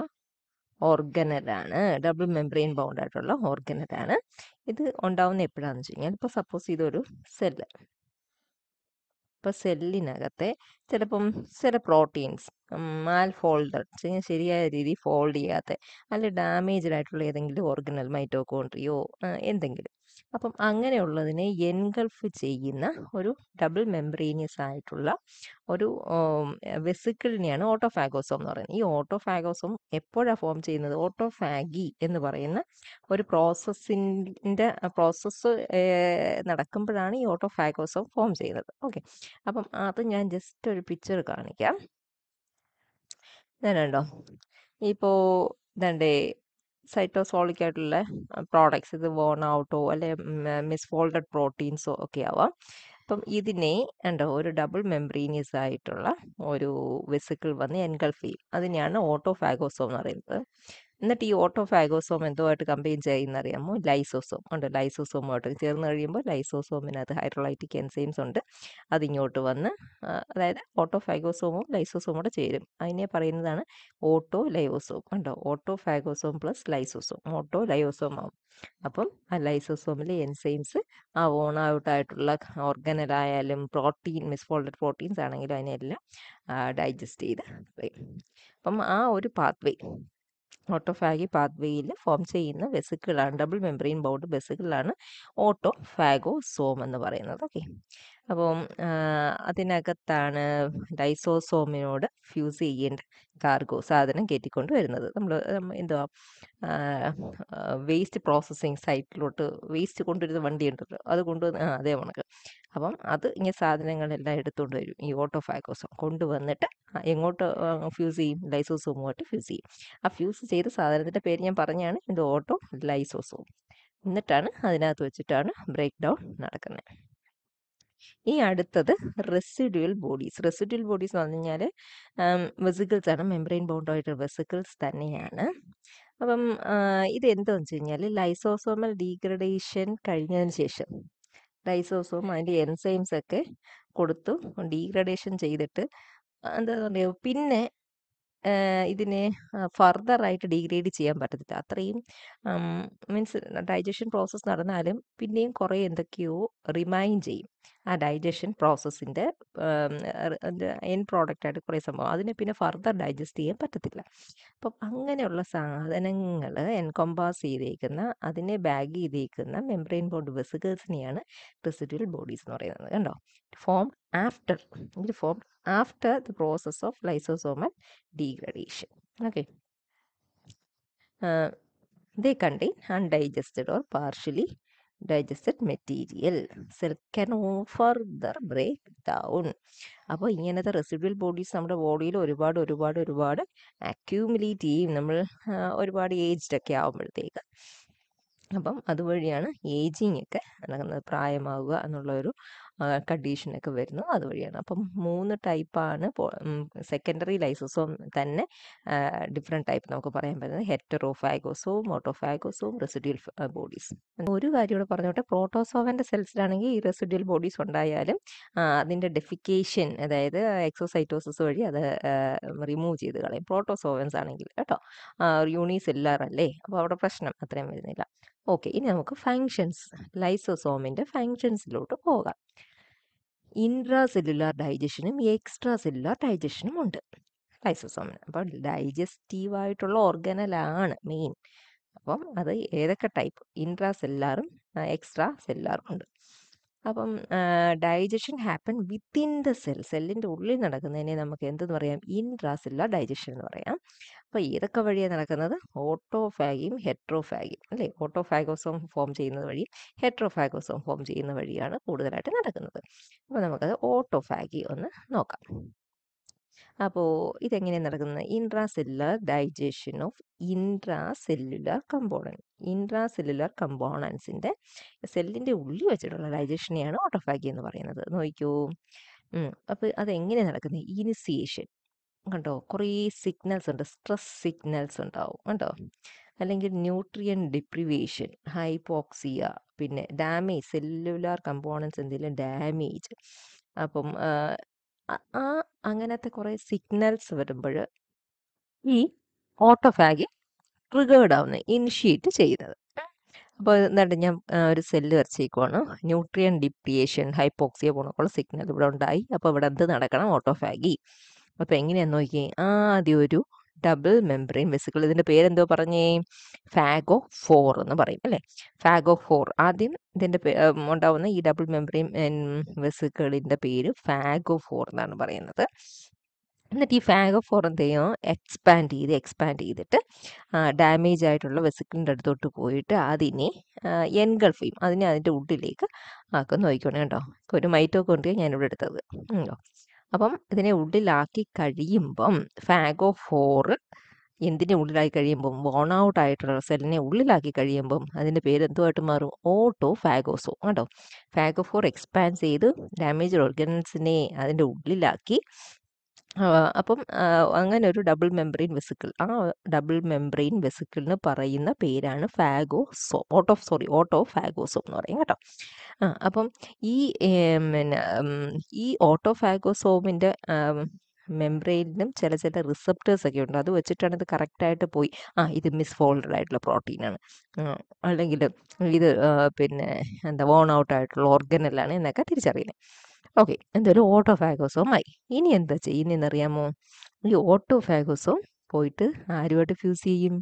ഓർഗനലാണ് ഡബിൾ മെംബ്രെയിൻ ബൗണ്ട് ആയിട്ടുള്ള ഓർഗനലാണ് ഇത് ഉണ്ടാവുന്ന എപ്പോഴാണെന്ന് വെച്ച് കഴിഞ്ഞാൽ ഇപ്പൊ സപ്പോസ് ഇതൊരു സെല്ല് ഇപ്പൊ സെല്ലിനകത്തെ ചിലപ്പം ചില പ്രോട്ടീൻസ് മാൽ ഫോൾഡഡ് ശരിയായ രീതിയിൽ ഫോൾഡ് ചെയ്യാത്ത അല്ല ഡാമേജ് ആയിട്ടുള്ള ഏതെങ്കിലും ഓർഗനൽ മൈറ്റോകോൺട്രിയോ എന്തെങ്കിലും അപ്പം അങ്ങനെയുള്ളതിനെ എൻഗൾഫ് ചെയ്യുന്ന ഒരു ഡബിൾ മെംബ്രീനിയസ് ആയിട്ടുള്ള ഒരു വെസിക്കിളിനെയാണ് ഓട്ടോഫാഗോസോം എന്ന് പറയുന്നത് ഈ ഓട്ടോഫാഗോസോം എപ്പോഴാണ് ഫോം ചെയ്യുന്നത് ഓട്ടോഫാഗി എന്ന് പറയുന്ന ഒരു പ്രോസസ്സിൻ്റെ പ്രോസസ്സ് നടക്കുമ്പോഴാണ് ഈ ഓട്ടോഫാഗോസോം ഫോം ചെയ്യുന്നത് ഓക്കെ അപ്പം അത് ഞാൻ ജസ്റ്റ് ഒരു പിക്ചർ കാണിക്കാം ഞാനുണ്ടോ ഇപ്പോൾ ഇതണ്ടേ സൈറ്റോസോളിക് ആയിട്ടുള്ള പ്രോഡക്ട്സ് ഇത് വേൺ ഔട്ടോ അല്ലെ മിസ്ഫോൾഡഡ് പ്രോട്ടീൻസോ ഒക്കെ ആവാം അപ്പം ഇതിനെ ഉണ്ടോ ഒരു ഡബിൾ മെംബ്രീനിയസ് ആയിട്ടുള്ള ഒരു വെസിക്കിൾ വന്ന് എൻഗൾഫ് ചെയ്യും അതിനെയാണ് ഓട്ടോഫാഗോസോ എന്ന് പറയുന്നത് എന്നിട്ട് ഈ ഓട്ടോഫാഗോസോം എന്തോ ആയിട്ട് കമ്പയിൻ ചെയ്യുന്നറിയാമോ ലൈസോസോം ഉണ്ട് ലൈസോസോമായിട്ട് ചേർന്ന് കഴിയുമ്പോൾ ലൈസോസോമിനകത്ത് ഹൈഡ്രോലൈറ്റിക് എൻസൈംസ് ഉണ്ട് അതിങ്ങോട്ട് വന്ന് അതായത് ഫാഗോസോമും ലൈസോസോമും കൂടെ ചേരും അതിനെ പറയുന്നതാണ് ഓട്ടോ ലൈവോസോം ഉണ്ടോ autophagosome plus lysosome autolysosome ആവും അപ്പം ആ ലൈസോസോമിലെ എൻസൈംസ് ആ ഓൺ ഔട്ടായിട്ടുള്ള ഓർഗനലായാലും പ്രോട്ടീൻ മിസ്ഫോൾഡഡ് പ്രോട്ടീൻസ് ആണെങ്കിലും അതിനെല്ലാം ഡൈജസ്റ്റ് ചെയ്ത് അപ്പം ആ ഒരു പാത്വേ ഓട്ടോഫാഗി പാത്വേയിൽ ഫോം ചെയ്യുന്ന വെസിക്കിളാണ് ഡബിൾ മെംബ്രെയിൻ ബൗണ്ട് വെസിക്കിളാണ് ഓട്ടോഫാഗോസോം എന്ന് പറയുന്നത് ഓക്കെ അപ്പം അതിനകത്താണ് ഡൈസോസോമിനോട് ഫ്യൂസ് ചെയ്യേണ്ട കാർഗോ സാധനം കയറ്റിക്കൊണ്ട് വരുന്നത് നമ്മൾ എന്തുവാ വേസ്റ്റ് പ്രോസസ്സിങ് സൈറ്റിലോട്ട് വേസ്റ്റ് കൊണ്ടുവരുന്ന വണ്ടി ഉണ്ടല്ലോ അത് കൊണ്ട് ആ അതേ കണക്ക് അപ്പം അത് ഇനി സാധനങ്ങളെല്ലാം എടുത്തുകൊണ്ട് വരും ഈ ഓട്ടോഫാഗോസം കൊണ്ടുവന്നിട്ട് എങ്ങോട്ട് ഫ്യൂസ് ചെയ്യും ലൈസോസോമുമായിട്ട് ഫ്യൂസ് ചെയ്യും ആ ഫ്യൂസ് ചെയ്ത സാധനത്തിൻ്റെ പേര് ഞാൻ പറഞ്ഞാണ് ഇത് ഓട്ടോ ലൈസോസോം എന്നിട്ടാണ് അതിനകത്ത് വെച്ചിട്ടാണ് ബ്രേക്ക് ഡൗൺ നടക്കുന്നത് ഈ അടുത്തത് റെസിഡ്യൂൽ ബോഡീസ് റെസിഡ്യൂൽ ബോഡീസ് എന്ന് പറഞ്ഞു കഴിഞ്ഞാൽ വെസിക്കിൾസ് ആണ് മെംബ്രെയിൻ ബൗണ്ടായിട്ട് വെസിക്കിൾസ് തന്നെയാണ് അപ്പം ഇത് എന്താണെന്ന് വെച്ച് കഴിഞ്ഞാൽ ലൈസോസോമൽ ഡീഗ്രഡേഷൻ കഴിഞ്ഞതിന് ശേഷം ലൈസോസോം അതിൻ്റെ എൻസൈംസ് ഒക്കെ കൊടുത്തു ഡീഗ്രഡേഷൻ ചെയ്തിട്ട് എന്താ പറയുക പിന്നെ ഇതിനെ ഫർദറായിട്ട് ഡീഗ്രേഡ് ചെയ്യാൻ പറ്റത്തില്ല അത്രയും മീൻസ് ഡൈജഷൻ പ്രോസസ്സ് നടന്നാലും പിന്നെയും കുറേ എന്തൊക്കെയോ റിമൈൻഡ് ചെയ്യും ആ ഡൈജഷൻ പ്രോസസ്സിൻ്റെ എൻ പ്രോഡക്റ്റായിട്ട് കുറേ സംഭവം അതിനെ പിന്നെ ഫർദർ ഡൈജസ്റ്റ് ചെയ്യാൻ പറ്റത്തില്ല അപ്പം അങ്ങനെയുള്ള സാധനങ്ങൾ എൻകോംപാസ് ചെയ്തേക്കുന്ന അതിനെ ബാഗ് ചെയ്തേക്കുന്ന മെംബ്രെയിൻ ബോഡി വെസിക്കേഴ്സിനെയാണ് റെസിഡ്യൂൽ ബോഡീസ് എന്ന് പറയുന്നത് കണ്ടോ ഫോം ആഫ്റ്റർ ഇത് form after the process of lysosomal degradation okay they contain undigested or partially digested material cell can further break down അപ്പോൾ ഇങ്ങനത്തെ റെസിഡ്യൽ ബോഡീസ് നമ്മുടെ ബോഡിയിൽ ഒരുപാട് ഒരുപാട് ഒരുപാട് അക്യൂമിലേറ്റ് ചെയ്യും നമ്മൾ ഒരുപാട് ഏജ്ഡ് ഒക്കെ ആകുമ്പോഴത്തേക്ക് അപ്പം അതുവഴിയാണ് ഏജിങ് ഒക്കെ നടക്കുന്നത് പ്രായമാവുക എന്നുള്ള ഒരു കണ്ടീഷനൊക്കെ വരുന്നു അതുവഴിയാണ് അപ്പം മൂന്ന് ടൈപ്പാണ് സെക്കൻഡറി ലൈസോസോം തന്നെ ഡിഫറെൻറ്റ് ടൈപ്പ് നമുക്ക് പറയാൻ പറ്റുന്നത് ഹെറ്ററോഫാഗോസോം ഓട്ടോഫാഗോസോം റെസിഡ്യൂൽ ബോഡീസ് ഒരു കാര്യം കൂടെ പറഞ്ഞോട്ടെ പ്രോട്ടോസോവൻ്റെ സെൽസിലാണെങ്കിൽ ഈ റെസിഡ്യൂൽ ബോഡീസ് ഉണ്ടായാലും അതിൻ്റെ ഡെഫിക്കേഷൻ അതായത് എക്സോസൈറ്റോസിസ് വഴി അത് റിമൂവ് ചെയ്ത് കളയും പ്രോട്ടോസോവൻസ് ആണെങ്കിൽ കേട്ടോ യൂണിസെല്ലുലാർ അല്ലേ അപ്പോൾ അവിടെ പ്രശ്നം അത്രയും വരുന്നില്ല ഓക്കെ ഇനി നമുക്ക് ഫങ്ഷൻസ് ലൈസോസോമിൻ്റെ ഫങ്ഷൻസിലോട്ട് പോകാം ഇൻട്രാ സെല്ലുലാർ ഡൈജഷനും എക്സ്ട്രാ സെല്ലുലാർ ഡൈജഷനും ഉണ്ട് ലൈസോസോമിന് അപ്പോൾ ഡൈജസ്റ്റീവായിട്ടുള്ള ഓർഗനലാണ് മെയിൻ അപ്പം അത് ഏതൊക്കെ ടൈപ്പ് ഇൻട്രാ സെല്ലാറും എക്സ്ട്രാ സെല്ലാറും ഉണ്ട് അപ്പം digestion happen within the cell സെല്ലിൻ്റെ ഉള്ളിൽ നടക്കുന്നതിനെ നമുക്ക് എന്തെന്ന് പറയാം ഇൻട്രാ സെല്ലുലാർ ഡൈജഷൻ എന്ന് പറയാം അപ്പോൾ ഏതൊക്കെ വഴിയാണ് നടക്കുന്നത് ഓട്ടോഫാഗിയും ഹെട്രോഫാഗിയും അല്ലേ ഓട്ടോഫാഗോസോം ഫോം ചെയ്യുന്നത് വഴി ഹെട്രോഫാഗോസോം ഫോം ചെയ്യുന്ന വഴിയാണ് കൂടുതലായിട്ട് നടക്കുന്നത് അപ്പോൾ നമുക്കത് ഓട്ടോഫാഗി ഒന്ന് നോക്കാം അപ്പോൾ ഇതെങ്ങനെയാണ് നടക്കുന്നത് intracellular digestion of intracellular component intracellular കമ്പോണൻസിൻ്റെ സെല്ലിൻ്റെ ഉള്ളിൽ വെച്ചിട്ടുള്ള ഡൈജഷനെയാണ് ഓട്ടോഫാഗി എന്ന് പറയുന്നത് നോക്കൂ അപ്പോൾ അതെങ്ങനെയാണ് നടക്കുന്നത് ഇനിസിയേഷൻ കണ്ടോ കുറേ സിഗ്നൽസ് ഉണ്ട് സ്ട്രെസ് സിഗ്നൽസ് ഉണ്ടാവും കണ്ടോ അല്ലെങ്കിൽ ന്യൂട്രിയൻ ഡിപ്രിവേഷൻ ഹൈപ്പോക്സിയ പിന്നെ ഡാമേജ് സെല്ലുലാർ കമ്പോണൻസ് എന്തെങ്കിലും ഡാമേജ് അപ്പം ആ അങ്ങനത്തെ കുറേ സിഗ്നൽസ് വരുമ്പോൾ ഈ ഓട്ടോഫാഗി ട്രിഗേർഡ് ആവുന്നത് ഇനിഷ്യേറ്റ് ചെയ്യുന്നത് അപ്പോൾ എന്നിട്ട് ഞാൻ ഒരു സെല്ല് വരച്ചേക്കുവാണ് ന്യൂട്രിയൻ ഡിപ്രിയേഷൻ ഹൈപ്പോക്സിയ പോണക്കുള്ള സിഗ്നൽ ഇവിടെ ഉണ്ടായി അപ്പോൾ ഇവിടെ എന്ത് നടക്കണം ഓട്ടോഫാഗി അപ്പോൾ എങ്ങനെയാന്ന് നോക്കിയേ ആദ്യം ഒരു ഡബിൾ മെംബ്രെയിൻ വെസിക്കിൾ ഇതിൻ്റെ പേരെന്തോ പറഞ്ഞേ ഫാഗോ ഫോർ എന്ന് പറയും അല്ലേ ഫാഗോ ഫോർ ആദ്യം ഇതിൻ്റെ ഉണ്ടാവുന്ന ഈ ഡബിൾ മെംബ്രെയിൻ വെസിക്കിളിൻ്റെ പേര് ഫാഗോ ഫോർ എന്നാണ് പറയുന്നത് എന്നിട്ട് ഈ ഫാഗോ ഫോർ എന്ത് ചെയ്യും എക്സ്പാൻഡ് ചെയ്ത് എക്സ്പാൻഡ് ചെയ്തിട്ട് ഡാമേജ് ആയിട്ടുള്ള വെസിക്കിളിൻ്റെ അടുത്തോട്ട് പോയിട്ട് അതിനെ എൻഗൾഫ് ചെയ്യും അതിനെ അതിൻ്റെ ഉള്ളിലേക്ക് ആക്കും നോക്കിക്കോണേ കേട്ടോ ഒരു മൈറ്റോക്കൊണ്ടിയാണ് ഞാനിവിടെ എടുത്തത് ഉണ്ടോ അപ്പം ഇതിനെ ഉള്ളിലാക്കി കഴിയുമ്പം ഫാഗോ ഫോർ എന്തിനെ ഉള്ളിലാക്കി കഴിയുമ്പം വോൺ ഔട്ട് ആയിട്ടുള്ള സെല്ലിനെ ഉള്ളിലാക്കി കഴിയുമ്പം അതിൻ്റെ പേര് എന്തുമായിട്ട് മാറും ഓട്ടോ ഫാഗോസോ കേട്ടോ ഫോർ എക്സ്പാൻഡ് ചെയ്ത് ഡാമേജ് ഓർഗൻസിനെ അതിൻ്റെ ഉള്ളിലാക്കി അപ്പം അങ്ങനെ ഒരു ഡബിൾ മെംബ്രെയിൻ വെസിക്കിൾ ആ ഡബിൾ മെംബ്രെയിൻ വെസിക്കിളിന് പറയുന്ന പേരാണ് phagosome auto sorry autophagosome എന്ന് പറയും കേട്ടോ ആ അപ്പം ഈ പിന്നെ ഈ ഓട്ടോ ഫാഗോസോമിൻ്റെ മെംബ്രെയിനിലും ചില ചില റിസപ്റ്റേഴ്സ് ഒക്കെ ഉണ്ട് അത് വെച്ചിട്ടാണ് ഇത് കറക്റ്റായിട്ട് പോയി ആ ഇത് മിസ്ഫോൾഡഡ് ആയിട്ടുള്ള പ്രോട്ടീനാണ് അല്ലെങ്കിൽ ഇത് പിന്നെ എന്താ വോൺ ഔട്ട് ആയിട്ടുള്ള ഓർഗനെല്ലാണ് എന്നൊക്കെ തിരിച്ചറിയുന്നത് ഓക്കെ എന്തായാലും ഓട്ടോ ഫാഗോസോമായി ഇനി എന്താ ചെയ്യുന്നതെന്നറിയാമോ ഈ ഓട്ടോ ഫാഗോസോം പോയിട്ട് ആരുമായിട്ട് ഫ്യൂസ് ചെയ്യും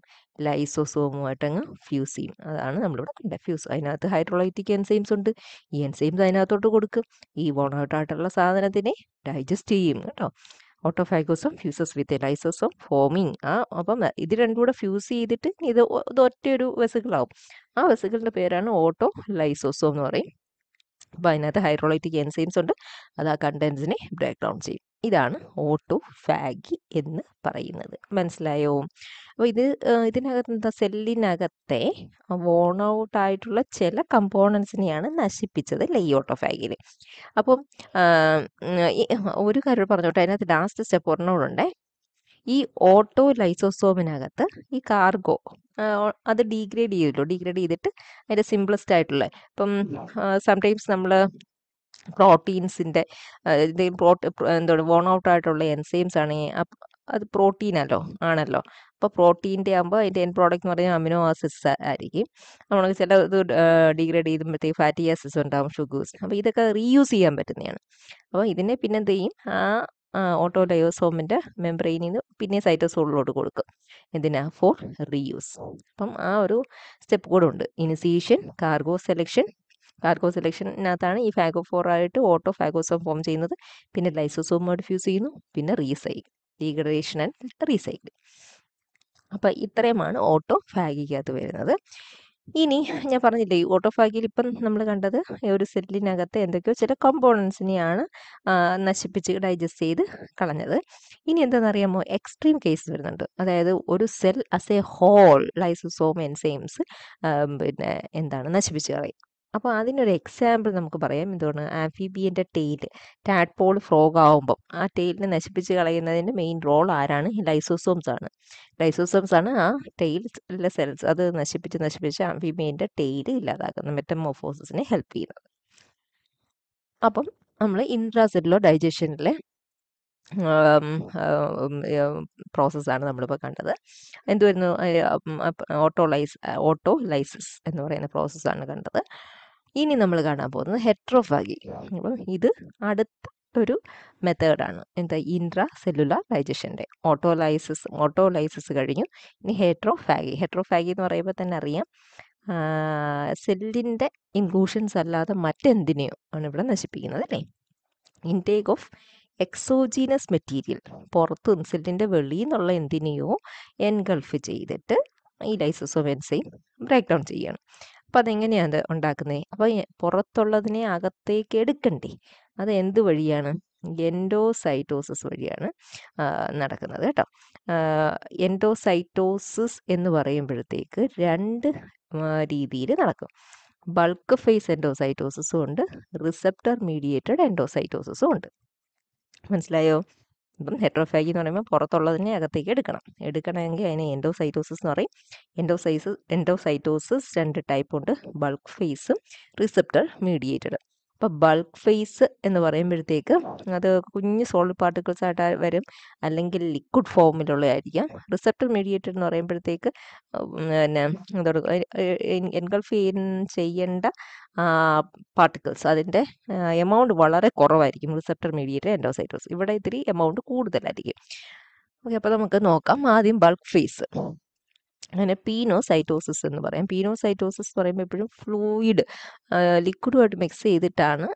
ലൈസോസോമുമായിട്ട് അങ്ങ് ഫ്യൂസ് ചെയ്യും അതാണ് നമ്മളിവിടെ കണ്ട ഫ്യൂസ് അതിനകത്ത് ഹൈഡ്രോളൈറ്റിക് എൻസൈംസ് ഉണ്ട് ഈ എൻസൈംസ് അതിനകത്തോട്ട് കൊടുക്കും ഈ വോണോട്ടായിട്ടുള്ള സാധനത്തിനെ ഡൈജസ്റ്റ് ചെയ്യും കേട്ടോ ഓട്ടോഫൈഗോസും ഫ്യൂസസ് വിത്ത് ലൈസസും ഫോമിങ് ആ അപ്പം ഇത് രണ്ടും കൂടെ ഫ്യൂസ് ചെയ്തിട്ട് ഇത് ഒറ്റ ഒരു വെസിക്കിളാവും ആ വെസുകളുടെ പേരാണ് ഓട്ടോ ലൈസോസോ എന്ന് പറയും അപ്പോൾ അതിനകത്ത് ഹൈഡ്രോളൈറ്റിക് എൻസൈംസ് ഉണ്ട് അത് ആ കണ്ടൻസിനെ ബ്രേക്ക് ഡൗൺ ചെയ്യും ഇതാണ് ഓട്ടോ ഫാഗി എന്ന് പറയുന്നത് മനസ്സിലായോ അപ്പോൾ ഇത് ഇതിനകത്ത് എന്താ സെല്ലിനകത്തെ വോൺ ഔട്ട് ആയിട്ടുള്ള ചില കമ്പോണൻസിനെയാണ് നശിപ്പിച്ചത് ഓട്ടോ ഫാഗിൽ അപ്പം ഒരു കാര്യം പറഞ്ഞോട്ടെ അതിനകത്ത് ലാസ്റ്റ് സ്റ്റെപ്പ് ഉണ്ടേ ഈ ഓട്ടോ ലൈസോസോമിനകത്ത് ഈ കാർഗോ അത് ഡീഗ്രേഡ് ചെയ്തല്ലോ ഡീഗ്രേഡ് ചെയ്തിട്ട് അതിൻ്റെ സിംപ്ലസ്റ്റ് ആയിട്ടുള്ള ഇപ്പം സംടൈംസ് നമ്മൾ പ്രോട്ടീൻസിൻ്റെ എന്തോ വോൺ ഔട്ട് ആയിട്ടുള്ള എൻസൈംസ് ആണെങ്കിൽ അത് പ്രോട്ടീനല്ലോ ആണല്ലോ അപ്പോൾ പ്രോട്ടീൻ്റെ ആകുമ്പോൾ അതിൻ്റെ എൻ പ്രോഡക്റ്റ് എന്ന് പറഞ്ഞാൽ അമിനോ ആസിഡ്സ് ആയിരിക്കും നമ്മൾ ചില ഇത് ഡീഗ്രേഡ് ചെയ്യുമ്പോഴത്തേക്ക് ഫാറ്റി ആസിഡ്സ് ഉണ്ടാകും ഷുഗേഴ്സ് അപ്പോൾ ഇതൊക്കെ റീയൂസ് ചെയ്യാൻ പറ്റുന്നതാണ് അപ്പോൾ ഇതിനെ പിന്നെ എന്ത് ചെയ്യും ആ ഓട്ടോ ലയോസോമിൻ്റെ മെംബ്രെയിനിൽ നിന്ന് പിന്നെ സൈറ്റോസോളിലോട്ട് കൊടുക്കും എന്തിനാ ഫോർ റീയൂസ് അപ്പം ആ ഒരു സ്റ്റെപ്പ് കൂടെ ഉണ്ട് ഇനിസിയേഷൻ കാർഗോ സെലക്ഷൻ കാർഗോ സെലക്ഷനകത്താണ് ഈ ഫാഗോഫോർ ആയിട്ട് ഓട്ടോ ഫാഗോസോം ഫോം ചെയ്യുന്നത് പിന്നെ ലൈസോസോം മോഡിഫ്യൂസ് ചെയ്യുന്നു പിന്നെ റീസൈക്കിൾ ഡീഗ്രഡേഷൻ ആൻഡ് റീസൈക്ലിംഗ് അപ്പോൾ ഇത്രയുമാണ് ഓട്ടോ ഫാഗിക്കകത്ത് വരുന്നത് ഇനി ഞാൻ പറഞ്ഞില്ലേ ഓട്ടോഫാഗിയിൽ ഇപ്പം നമ്മൾ കണ്ടത് ഒരു സെല്ലിനകത്ത് എന്തൊക്കെയോ ചില കോമ്പോണൻസിനെയാണ് നശിപ്പിച്ച് ഡൈജസ്റ്റ് ചെയ്ത് കളഞ്ഞത് ഇനി എന്താണെന്നറിയാമോ എക്സ്ട്രീം കേസ് വരുന്നുണ്ട് അതായത് ഒരു cell as a whole lysosome enzymes പിന്നെ എന്താണ് നശിപ്പിച്ച് കളയും അപ്പോൾ അതിനൊരു എക്സാമ്പിൾ നമുക്ക് പറയാം എന്തുകൊണ്ട് ആംഫിബിയൻ്റെ ടെയിൽ ടാഡ്പോൾ ഫ്രോഗ് ആവുമ്പോൾ ആ ടെയിലിനെ നശിപ്പിച്ച് കളയുന്നതിൻ്റെ മെയിൻ റോൾ ആരാണ് ലൈസോസോംസ് ആണ് ലൈസോസോംസ് ആണ് ആ ടെയിലിലെ സെൽസ് അത് നശിപ്പിച്ച് നശിപ്പിച്ച് ആംഫിബിയൻ്റെ ടെയിൽ ഇല്ലാതാക്കുന്നത് മെറ്റമോഫോസിനെ ഹെൽപ്പ് ചെയ്യുന്നത് അപ്പം നമ്മൾ ഇൻട്രാസെല്ലോ ഡൈജഷനിലെ പ്രോസസ്സാണ് നമ്മളിപ്പോൾ കണ്ടത് എന്തുവരുന്നു ഓട്ടോലൈസ് ഓട്ടോലൈസിസ് എന്ന് പറയുന്ന പ്രോസസ്സാണ് കണ്ടത് ഇനി നമ്മൾ കാണാൻ പോകുന്നത് ഹെട്രോഫാഗി അപ്പം ഇത് അടുത്ത ഒരു മെത്തേഡാണ് എന്താ ഇൻട്രാ സെല്ലുലാർ ഡൈജഷൻ്റെ ഓട്ടോലൈസിസ് ഓട്ടോലൈസിസ് കഴിഞ്ഞു ഇനി ഹെട്രോഫാഗി ഹെട്രോഫാഗി എന്ന് പറയുമ്പോൾ തന്നെ അറിയാം സെല്ലിൻ്റെ ഇൻക്ലൂഷൻസ് അല്ലാതെ മറ്റെന്തിനെയോ ആണ് ഇവിടെ നശിപ്പിക്കുന്നത് അല്ലേ ഇൻടേക്ക് ഓഫ് എക്സോജീനസ് മെറ്റീരിയൽ പുറത്ത് സെല്ലിൻ്റെ വെളിയിൽ നിന്നുള്ള എന്തിനെയോ എൻഗൾഫ് ചെയ്തിട്ട് ഈ ലൈസോസോം എൻസൈം ബ്രേക്ക് ഡൗൺ ചെയ്യണം അപ്പം അതെങ്ങനെയാണ് അത് ഉണ്ടാക്കുന്നത് അപ്പോൾ പുറത്തുള്ളതിനെ അകത്തേക്ക് എടുക്കണ്ടേ അത് എന്ത് വഴിയാണ് എൻഡോസൈറ്റോസിസ് വഴിയാണ് നടക്കുന്നത് കേട്ടോ എൻഡോസൈറ്റോസിസ് എന്ന് പറയുമ്പോഴത്തേക്ക് രണ്ട് രീതിയിൽ നടക്കും ബൾക്ക് ഫേസ് എൻഡോസൈറ്റോസിസും ഉണ്ട് റിസപ്റ്റർ മീഡിയേറ്റഡ് എൻഡോസൈറ്റോസിസും ഉണ്ട് മനസ്സിലായോ അപ്പം ഹെറ്ററോഫാഗി എന്ന് പറയുമ്പോൾ പുറത്തുള്ളതിനെ അകത്തേക്ക് എടുക്കണം എടുക്കണമെങ്കിൽ അതിന് എൻഡോസൈറ്റോസിസ് എന്ന് പറയും എൻഡോസൈസ് എൻഡോസൈറ്റോസിസ് രണ്ട് ടൈപ്പ് ഉണ്ട് ബൾക്ക് ഫേസും റിസെപ്റ്റർ മീഡിയേറ്റഡ് ഇപ്പോൾ ബൾക്ക് ഫേസ് എന്ന് പറയുമ്പോഴത്തേക്ക് അത് കുഞ്ഞ് സോളിഡ് പാർട്ടിക്കിൾസ് ആയിട്ട് വരും അല്ലെങ്കിൽ ലിക്വിഡ് ഫോമിലുള്ളതായിരിക്കാം റിസപ്റ്റർ മീഡിയേറ്റഡ് എന്ന് പറയുമ്പോഴത്തേക്ക് പിന്നെ എന്താണ് എൻഗൾഫ് ചെയ്യേണ്ട പാർട്ടിക്കിൾസ് അതിൻ്റെ എമൗണ്ട് വളരെ കുറവായിരിക്കും റിസപ്റ്റർ മീഡിയേറ്റഡ് എൻഡോസൈറ്റോസ് ഇവിടെ ഇത്തിരി എമൗണ്ട് കൂടുതലായിരിക്കും ഓക്കെ അപ്പോൾ നമുക്ക് നോക്കാം ആദ്യം ബൾക്ക് ഫേസ് അങ്ങനെ പീനോസൈറ്റോസിസ് എന്ന് പറയാം പീനോസൈറ്റോസിസ് പറയുമ്പോൾ എപ്പോഴും ഫ്ലൂയിഡ് ലിക്വിഡുമായിട്ട് മിക്സ് ചെയ്തിട്ടാണ്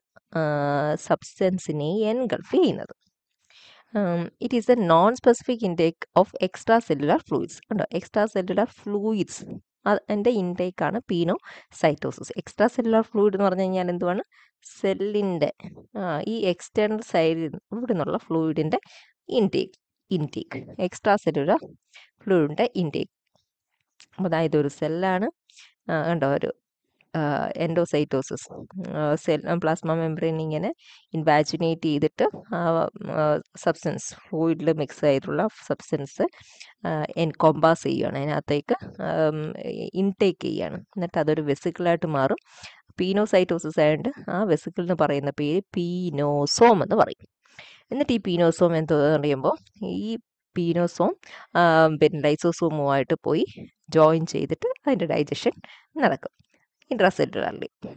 സബ്സ്റ്റൻസിനെ എൻഗൾഫ് ചെയ്യുന്നത് it is a non specific intake of extracellular fluids ഉണ്ടോ എക്സ്ട്രാ സെല്ലുലാർ ഫ്ലൂയിഡ്സ് അതിൻ്റെ ഇൻടേക്കാണ് pinocytosis extracellular fluid എന്ന് പറഞ്ഞു കഴിഞ്ഞാൽ എന്തുവാണ് സെല്ലിൻ്റെ ഈ എക്സ്റ്റേണൽ സൈഡിൽ ഇവിടെ നിന്നുള്ള ഫ്ലൂയിഡിൻ്റെ ഇൻടേക്ക് ഇൻടേക്ക് എക്സ്ട്രാ സെല്ലുലാർ ഫ്ലൂയിഡിൻ്റെ ഇൻടേക്ക് അതായത് ഒരു സെല്ലാണ് കണ്ടോ ഒരു എൻഡോസൈറ്റോസിസ് സെൽ പ്ലാസ്മ മെമ്പറിൻ ഇങ്ങനെ ഇൻവാജിനേറ്റ് ചെയ്തിട്ട് ആ സബ്സ്റ്റൻസ് ഫ്ലൂയിഡിൽ മിക്സ് ചെയ്തിട്ടുള്ള സബ്സ്റ്റൻസ് എൻകോമ്പാസ് ചെയ്യുകയാണ് അതിനകത്തേക്ക് ഇൻടേക്ക് ചെയ്യുകയാണ് എന്നിട്ട് അതൊരു വെസിക്കിളായിട്ട് മാറും പീനോസൈറ്റോസിസ് ആയതുകൊണ്ട് ആ വെസിക്കിൾ എന്ന് പറയുന്ന പേര് പീനോസോം എന്ന് പറയും എന്നിട്ട് ഈ പീനോസോം എന്തോ പറയുമ്പോൾ ഈ പീനോസോം പിന്നെ ലൈസോസോമുമായിട്ട് പോയി ജോയിൻ ചെയ്തിട്ട് അതിൻ്റെ ഡൈജഷൻ നടക്കും ഇൻട്രസ്റ്റഡ്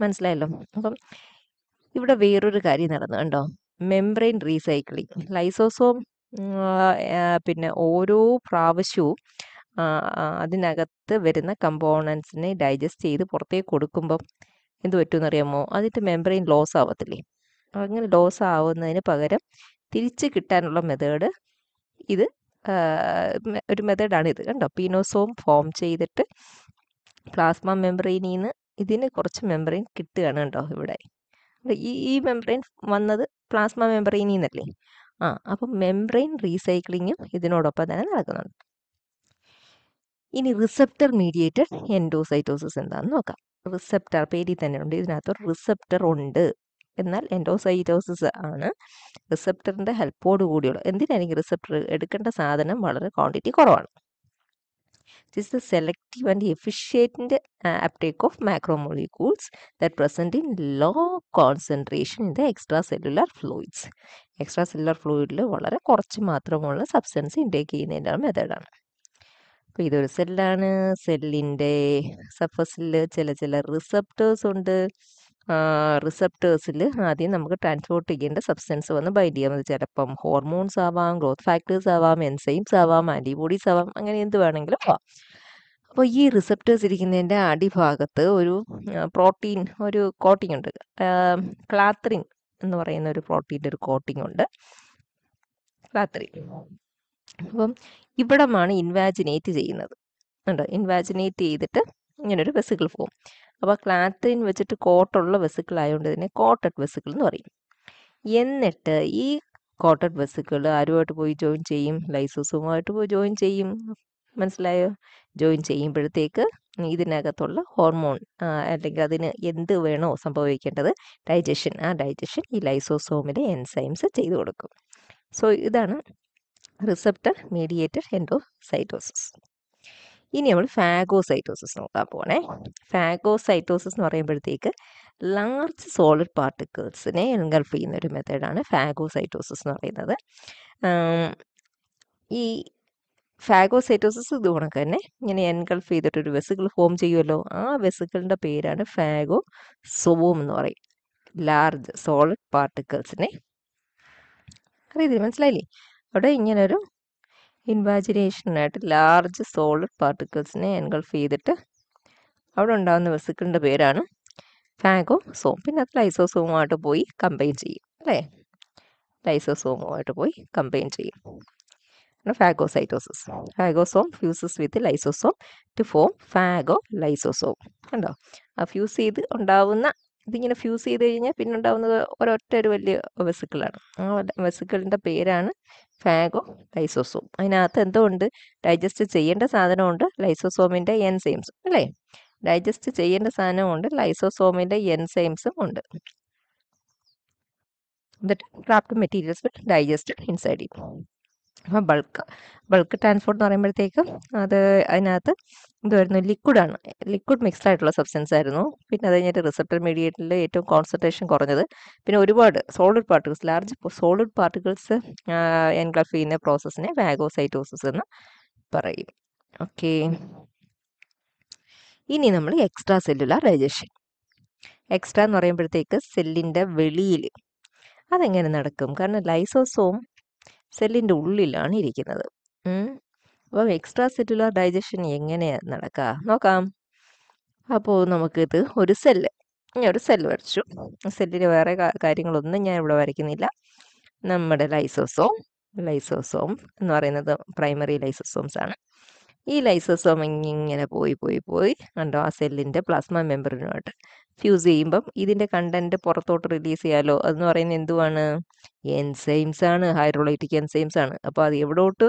മനസ്സിലായല്ലോ അപ്പം ഇവിടെ വേറൊരു കാര്യം നടന്നു കണ്ടോ മെംബ്രെയിൻ റീസൈക്ലിംഗ് ലൈസോസോം പിന്നെ ഓരോ പ്രാവശ്യവും അതിനകത്ത് വരുന്ന കമ്പോണൻസിനെ ഡൈജസ്റ്റ് ചെയ്ത് പുറത്തേക്ക് കൊടുക്കുമ്പം എന്ത് പറ്റുമെന്നറിയാമോ അതിൻ്റെ മെംബ്രെയിൻ ലോസ് ആവത്തില്ലേ അങ്ങനെ ലോസ് ആവുന്നതിന് പകരം തിരിച്ച് കിട്ടാനുള്ള മെത്തേഡ് ഇത് ഒരു മെത്തേഡാണ് ഇത് കണ്ടോ പീനോസോം ഫോം ചെയ്തിട്ട് പ്ലാസ്മ മെമ്പറൈനിൽ നിന്ന് ഇതിന് കുറച്ച് മെമ്പറൈൻ കിട്ടുകയാണ് കണ്ടോ ഇവിടെ ഈ ഈ മെമ്പറൈൻ വന്നത് പ്ലാസ്മ മെമ്പറൈനിൽ നിന്നല്ലേ ആ അപ്പം മെമ്പറൈൻ റീസൈക്ലിങ്ങും ഇതിനോടൊപ്പം തന്നെ നടക്കുന്നുണ്ട് ഇനി റിസെപ്റ്റർ മീഡിയേറ്റഡ് എൻഡോസൈറ്റോസിസ് എന്താണെന്ന് നോക്കാം റിസെപ്റ്റർ പേരിൽ തന്നെ ഉണ്ട് ഇതിനകത്ത് റിസെപ്റ്റർ ഉണ്ട് എന്നാൽ എൻഡോസൈറ്റോസിസ് ആണ് റിസപ്റ്ററിൻ്റെ ഹെൽപ്പോട് കൂടിയുള്ള എന്തിനായിരിക്കും റിസപ്റ്റർ എടുക്കേണ്ട സാധനം വളരെ ക്വാണ്ടിറ്റി കുറവാണ് it the selective and efficient uptake of macromolecules that present in low concentration in the extracellular fluids എക്സ്ട്രാ സെല്ലുലാർ ഫ്ലൂയിഡിൽ വളരെ കുറച്ച് മാത്രമുള്ള സബ്സ്റ്റൻസ് ഇൻടേക്ക് ചെയ്യുന്നതിൻ്റെ മെത്തേഡാണ് അപ്പോൾ ഇതൊരു സെല്ലാണ് സെല്ലിൻ്റെ സർഫസിൽ ചില ചില റിസപ്റ്റേഴ്സ് ഉണ്ട് റിസപ്റ്റേഴ്സിൽ ആദ്യം നമുക്ക് ട്രാൻസ്പോർട്ട് ചെയ്യേണ്ട സബ്സ്റ്റൻസ് വന്ന് ബൈൻഡ് ചെയ്യാൻ അത് ചിലപ്പം ഹോർമോൺസ് ആവാം ഗ്രോത്ത് ഫാക്ടേഴ്സ് ആവാം എൻസൈംസ് ആവാം ആൻറ്റിബോഡീസ് ആവാം അങ്ങനെ എന്ത് വേണമെങ്കിലും ആവാം അപ്പോൾ ഈ റിസപ്റ്റേഴ്സ് ഇരിക്കുന്നതിൻ്റെ അടിഭാഗത്ത് ഒരു പ്രോട്ടീൻ ഒരു കോട്ടിംഗ് ഉണ്ട് ക്ലാത്രിൻ എന്ന് പറയുന്ന ഒരു പ്രോട്ടീൻ്റെ ഒരു കോട്ടിംഗ് ഉണ്ട് ക്ലാത്രിൻ അപ്പം ഇവിടമാണ് ഇൻവാജിനേറ്റ് ചെയ്യുന്നത് ഉണ്ട് ഇൻവാജിനേറ്റ് ചെയ്തിട്ട് ഇങ്ങനൊരു വെസിക്കിൾ ഫോം അപ്പോൾ ക്ലാത്രിൻ വെച്ചിട്ട് കോട്ടുള്ള ആയതുകൊണ്ട് ഇതിനെ കോട്ടഡ് വെസിക്കിൾ എന്ന് പറയും എന്നിട്ട് ഈ കോട്ടഡ് വെസിക്കിൾ ആരുമായിട്ട് പോയി ജോയിൻ ചെയ്യും ലൈസോസുമായിട്ട് പോയി ജോയിൻ ചെയ്യും മനസ്സിലായോ ജോയിൻ ചെയ്യുമ്പോഴത്തേക്ക് ഇതിനകത്തുള്ള ഹോർമോൺ അല്ലെങ്കിൽ അതിന് എന്ത് വേണോ സംഭവിക്കേണ്ടത് ഡൈജഷൻ ആ ഡൈജഷൻ ഈ ലൈസോസോമിലെ എൻസൈംസ് ചെയ്തു കൊടുക്കും സോ ഇതാണ് റിസപ്റ്റർ മീഡിയേറ്റഡ് എൻഡോസൈറ്റോസിസ് ഇനി നമ്മൾ ഫാഗോസൈറ്റോസിസ് നോക്കാൻ പോകണേ ഫാഗോസൈറ്റോസിസ് എന്ന് പറയുമ്പോഴത്തേക്ക് ലാർജ് സോളിഡ് പാർട്ടിക്കിൾസിനെ എൻഗൾഫ് ചെയ്യുന്ന ഒരു മെത്തേഡാണ് ഫാഗോസൈറ്റോസിസ് എന്ന് പറയുന്നത് ഈ ഫാഗോസൈറ്റോസിസ് ഇത് കണക്ക് തന്നെ ഇങ്ങനെ എൻഗൾഫ് ചെയ്തിട്ട് ഒരു വെസിക്കിൾ ഫോം ചെയ്യുമല്ലോ ആ വെസുകളുടെ പേരാണ് ഫാഗോ സോം എന്ന് പറയും ലാർജ് സോളിഡ് പാർട്ടിക്കിൾസിനെ അറിയത്തില്ല മനസ്സിലായില്ലേ അവിടെ ഇങ്ങനൊരു ഇൻവാജിനേഷനായിട്ട് ലാർജ് സോളിഡ് പാർട്ടിക്കിൾസിനെ എൻഗൾഫ് ചെയ്തിട്ട് അവിടെ ഉണ്ടാകുന്ന വെസിക്കിളിൻ്റെ പേരാണ് സോം പിന്നെ അത് ലൈസോസോമുമായിട്ട് പോയി കമ്പൈൻ ചെയ്യും അല്ലേ ലൈസോസോമുമായിട്ട് പോയി കമ്പൈൻ ചെയ്യും phagocytosis phagosome fuses with lysosome to form phagolysosome കണ്ടോ ആ ഫ്യൂസ് ചെയ്ത് ഉണ്ടാവുന്ന ഇതിങ്ങനെ ഫ്യൂസ് ചെയ്ത് കഴിഞ്ഞാൽ പിന്നെ ഉണ്ടാവുന്നത് ഒരൊറ്റ ഒരു വലിയ വെസിക്കിളാണ് ആ വെസിക്കിളിൻ്റെ പേരാണ് ഫാഗോ ലൈസോസോം അതിനകത്ത് എന്തോ ഉണ്ട് ഡൈജസ്റ്റ് ചെയ്യേണ്ട സാധനമുണ്ട് ലൈസോസോമിൻ്റെ എൻസൈംസും അല്ലേ ഡൈജസ്റ്റ് ചെയ്യേണ്ട സാധനമുണ്ട് ലൈസോസോമിൻ്റെ എൻസൈംസും ഉണ്ട് ക്രാഫ്റ്റ് മെറ്റീരിയൽസ് വിത്ത് ഡൈജസ്റ്റ് ഇൻസൈഡ് അപ്പം ബൾക്ക് ബൾക്ക് ട്രാൻസ്പോർട്ട് എന്ന് പറയുമ്പോഴത്തേക്കും അത് അതിനകത്ത് ഇതുമായിരുന്നു ലിക്വിഡാണ് ലിക്വിഡ് മിക്സ്ഡ് ആയിട്ടുള്ള സബ്സ്റ്റൻസ് ആയിരുന്നു പിന്നെ അത് കഴിഞ്ഞിട്ട് റിസപ്റ്റർ മീഡിയേറ്ററിൽ ഏറ്റവും കോൺസെൻട്രേഷൻ കുറഞ്ഞത് പിന്നെ ഒരുപാട് solid particles large solid particles engulf ചെയ്യുന്ന പ്രോസസ്സിനെ വാഗോസൈറ്റോസിസ് എന്ന് പറയും ഓക്കെ ഇനി നമ്മൾ എക്സ്ട്രാ സെല്ലുലാർ ഡൈജഷൻ എക്സ്ട്രാ എന്ന് പറയുമ്പോഴത്തേക്ക് സെല്ലിൻ്റെ വെളിയിൽ അതെങ്ങനെ നടക്കും കാരണം ലൈസോസോം സെല്ലിൻ്റെ ഉള്ളിലാണ് ഇരിക്കുന്നത് അപ്പം എക്സ്ട്രാ സെല്ലുലാർ ഡൈജഷൻ എങ്ങനെയാണ് നടക്കുക നോക്കാം അപ്പോൾ നമുക്കിത് ഒരു സെല്ല് ഞാൻ ഒരു സെല്ല് വരച്ചു സെല്ലിന് വേറെ കാര്യങ്ങളൊന്നും ഞാൻ ഇവിടെ വരയ്ക്കുന്നില്ല നമ്മുടെ ലൈസോസോം ലൈസോസോം എന്ന് പറയുന്നത് പ്രൈമറി ലൈസോസോംസ് ആണ് ഈ ലൈസോസോം ഇങ്ങനെ പോയി പോയി പോയി കണ്ടോ ആ സെല്ലിൻ്റെ പ്ലാസ്മ മെമ്പറിനുമായിട്ട് ഫ്യൂസ് ചെയ്യുമ്പം ഇതിൻ്റെ കണ്ടൻറ്റ് പുറത്തോട്ട് റിലീസ് ചെയ്യാമല്ലോ അതെന്ന് പറയുന്നത് എന്തുവാണ് എൻസൈംസ് ആണ് ഹൈഡ്രോളൈറ്റിക് എൻസൈംസ് ആണ് അപ്പോൾ അത് എവിടോട്ട്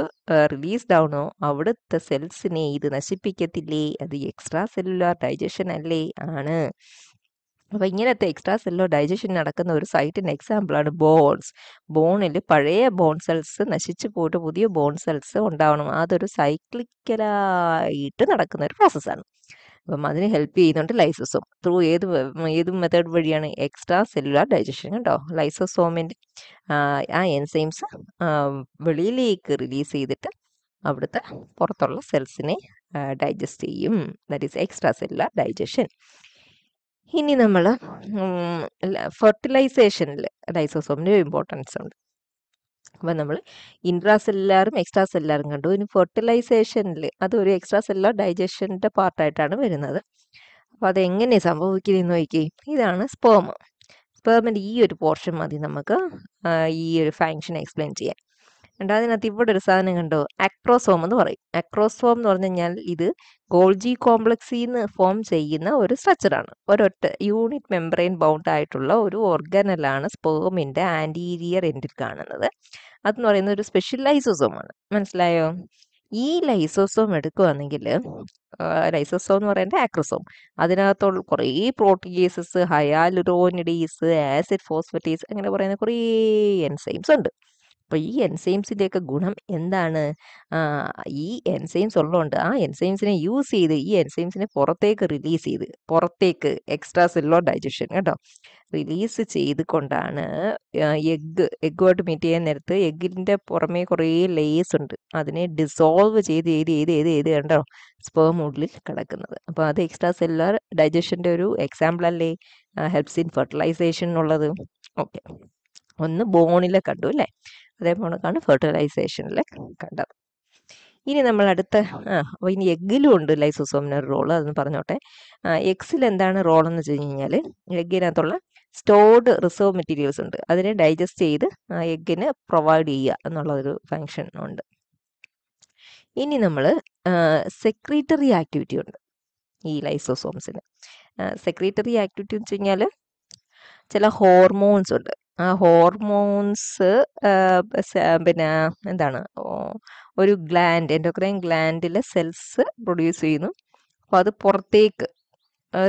റിലീസ്ഡ് ആവണോ അവിടുത്തെ സെൽസിനെ ഇത് നശിപ്പിക്കത്തില്ലേ അത് എക്സ്ട്രാ സെല്ലുലാർ ഡൈജഷൻ അല്ലേ ആണ് അപ്പോൾ ഇങ്ങനത്തെ എക്സ്ട്രാ സെല്ലോ ഡൈജഷൻ നടക്കുന്ന ഒരു എക്സാമ്പിൾ ആണ് ബോൺസ് ബോണിൽ പഴയ ബോൺ സെൽസ് നശിച്ചു പോയിട്ട് പുതിയ ബോൺ സെൽസ് ഉണ്ടാവണം അതൊരു സൈക്ലിക്കലായിട്ട് നടക്കുന്ന ഒരു പ്രോസസ്സാണ് അപ്പം അതിന് ഹെൽപ്പ് ചെയ്യുന്നുണ്ട് ലൈസോസോം ത്രൂ ഏത് ഏത് മെത്തേഡ് വഴിയാണ് എക്സ്ട്രാ സെല്ലുലാർ ഡൈജഷൻ കേട്ടോ ലൈസോസോമിൻ്റെ ആ എൻസൈംസ് വെളിയിലേക്ക് റിലീസ് ചെയ്തിട്ട് അവിടുത്തെ പുറത്തുള്ള സെൽസിനെ ഡൈജസ്റ്റ് ചെയ്യും that is extracellular digestion ഇനി നമ്മൾ ഫെർട്ടിലൈസേഷനിൽ ലൈസോസോമിൻ്റെ ഇമ്പോർട്ടൻസ് ഉണ്ട് അപ്പോൾ നമ്മൾ ഇൻട്രാ സെല്ലാറും എക്സ്ട്രാ സെല്ലാറും കണ്ടു ഇനി ഫെർട്ടിലൈസേഷനിൽ അതൊരു എക്സ്ട്രാ സെല്ലാർ ഡൈജഷൻ്റെ പാർട്ടായിട്ടാണ് വരുന്നത് അപ്പോൾ അതെങ്ങനെ സംഭവിക്കുന്നതെന്ന് നോക്കി ഇതാണ് സ്പേമ സ്പേമിൻ്റെ ഈ ഒരു പോർഷൻ മതി നമുക്ക് ഈ ഒരു ഫങ്ഷൻ എക്സ്പ്ലെയിൻ ചെയ്യാൻ രണ്ടാമതിനകത്ത് ഇവിടെ ഒരു സാധനം കണ്ടോ അക്രോസോം എന്ന് പറയും അക്രോസോം എന്ന് പറഞ്ഞു കഴിഞ്ഞാൽ ഇത് ഗോൾജി കോംപ്ലക്സിൽ നിന്ന് ഫോം ചെയ്യുന്ന ഒരു സ്ട്രക്ചറാണ് ഒരൊറ്റ യൂണിറ്റ് മെമ്പറൈൻ ബൗണ്ട് ആയിട്ടുള്ള ഒരു ഓർഗനലാണ് സ്പേമിൻ്റെ ആൻറ്റീരിയർ എൻഡിൽ കാണുന്നത് അതെന്ന് പറയുന്ന ഒരു സ്പെഷ്യൽ ആണ് മനസ്സിലായോ ഈ ലൈസോസോം എടുക്കുവാണെങ്കിൽ ലൈസോസോം എന്ന് പറയുന്നത് ആക്രോസോം അതിനകത്തുള്ള കുറേ പ്രോട്ടീസസ് ഹയാലുറോനിഡീസ് ആസിഡ് ഫോസ്ഫറ്റീസ് അങ്ങനെ പറയുന്ന കുറേ എൻസൈംസ് ഉണ്ട് അപ്പോൾ ഈ എൻസൈംസിൻ്റെയൊക്കെ ഗുണം എന്താണ് ഈ എൻസൈംസ് ഉള്ളതുകൊണ്ട് ആ എൻസൈംസിനെ യൂസ് ചെയ്ത് ഈ എൻസൈംസിനെ പുറത്തേക്ക് റിലീസ് ചെയ്ത് പുറത്തേക്ക് എക്സ്ട്രാ സെല്ലോ ഡൈജഷൻ കേട്ടോ റിലീസ് കൊണ്ടാണ് എഗ്ഗ് എഗ്ഗുമായിട്ട് മീറ്റ് ചെയ്യാൻ നേരത്ത് എഗ്ഗിൻ്റെ പുറമേ കുറേ ലേയേഴ്സ് ഉണ്ട് അതിനെ ഡിസോൾവ് ചെയ്ത് ചെയ്ത് ചെയ്ത് ചെയ്ത് ചെയ്ത് കണ്ടോ സ്പേം ഉള്ളിൽ കിടക്കുന്നത് അപ്പോൾ അത് എക്സ്ട്രാ സെല്ലുലർ ഡൈജഷൻ്റെ ഒരു എക്സാമ്പിൾ അല്ലേ ഹെൽപ്സ് ഇൻ ഫെർട്ടിലൈസേഷൻ ഉള്ളത് ഓക്കെ ഒന്ന് ബോണിലെ കണ്ടു അല്ലേ അതേപോലെക്കാണ് ഫെർട്ടിലൈസേഷനിൽ കണ്ടത് ഇനി നമ്മൾ അടുത്ത അപ്പോൾ ഇനി എഗ്ഗിലും ഉണ്ട് ലൈസോസോമിന് റോൾ അതെന്ന് പറഞ്ഞോട്ടെ എഗ്സിൽ എന്താണ് റോൾ എന്ന് വെച്ച് കഴിഞ്ഞാൽ എഗ്ഗിനകത്തുള്ള സ്റ്റോർഡ് റിസർവ് മെറ്റീരിയൽസ് ഉണ്ട് അതിനെ ഡൈജസ്റ്റ് ചെയ്ത് ആ എഗ്ഗിന് പ്രൊവൈഡ് ചെയ്യുക എന്നുള്ളൊരു ഫങ്ഷൻ ഉണ്ട് ഇനി നമ്മൾ സെക്രീറ്ററി ആക്ടിവിറ്റി ഉണ്ട് ഈ ലൈസോസോംസിന് സെക്രീറ്ററി ആക്ടിവിറ്റി എന്ന് വെച്ച് കഴിഞ്ഞാൽ ചില ഹോർമോൺസ് ഉണ്ട് ഹോർമോൺസ് പിന്നെ എന്താണ് ഒരു ഗ്ലാൻഡ് എൻഡോക്രൈൻ ഗ്ലാൻഡിലെ സെൽസ് പ്രൊഡ്യൂസ് ചെയ്യുന്നു അപ്പോൾ അത് പുറത്തേക്ക്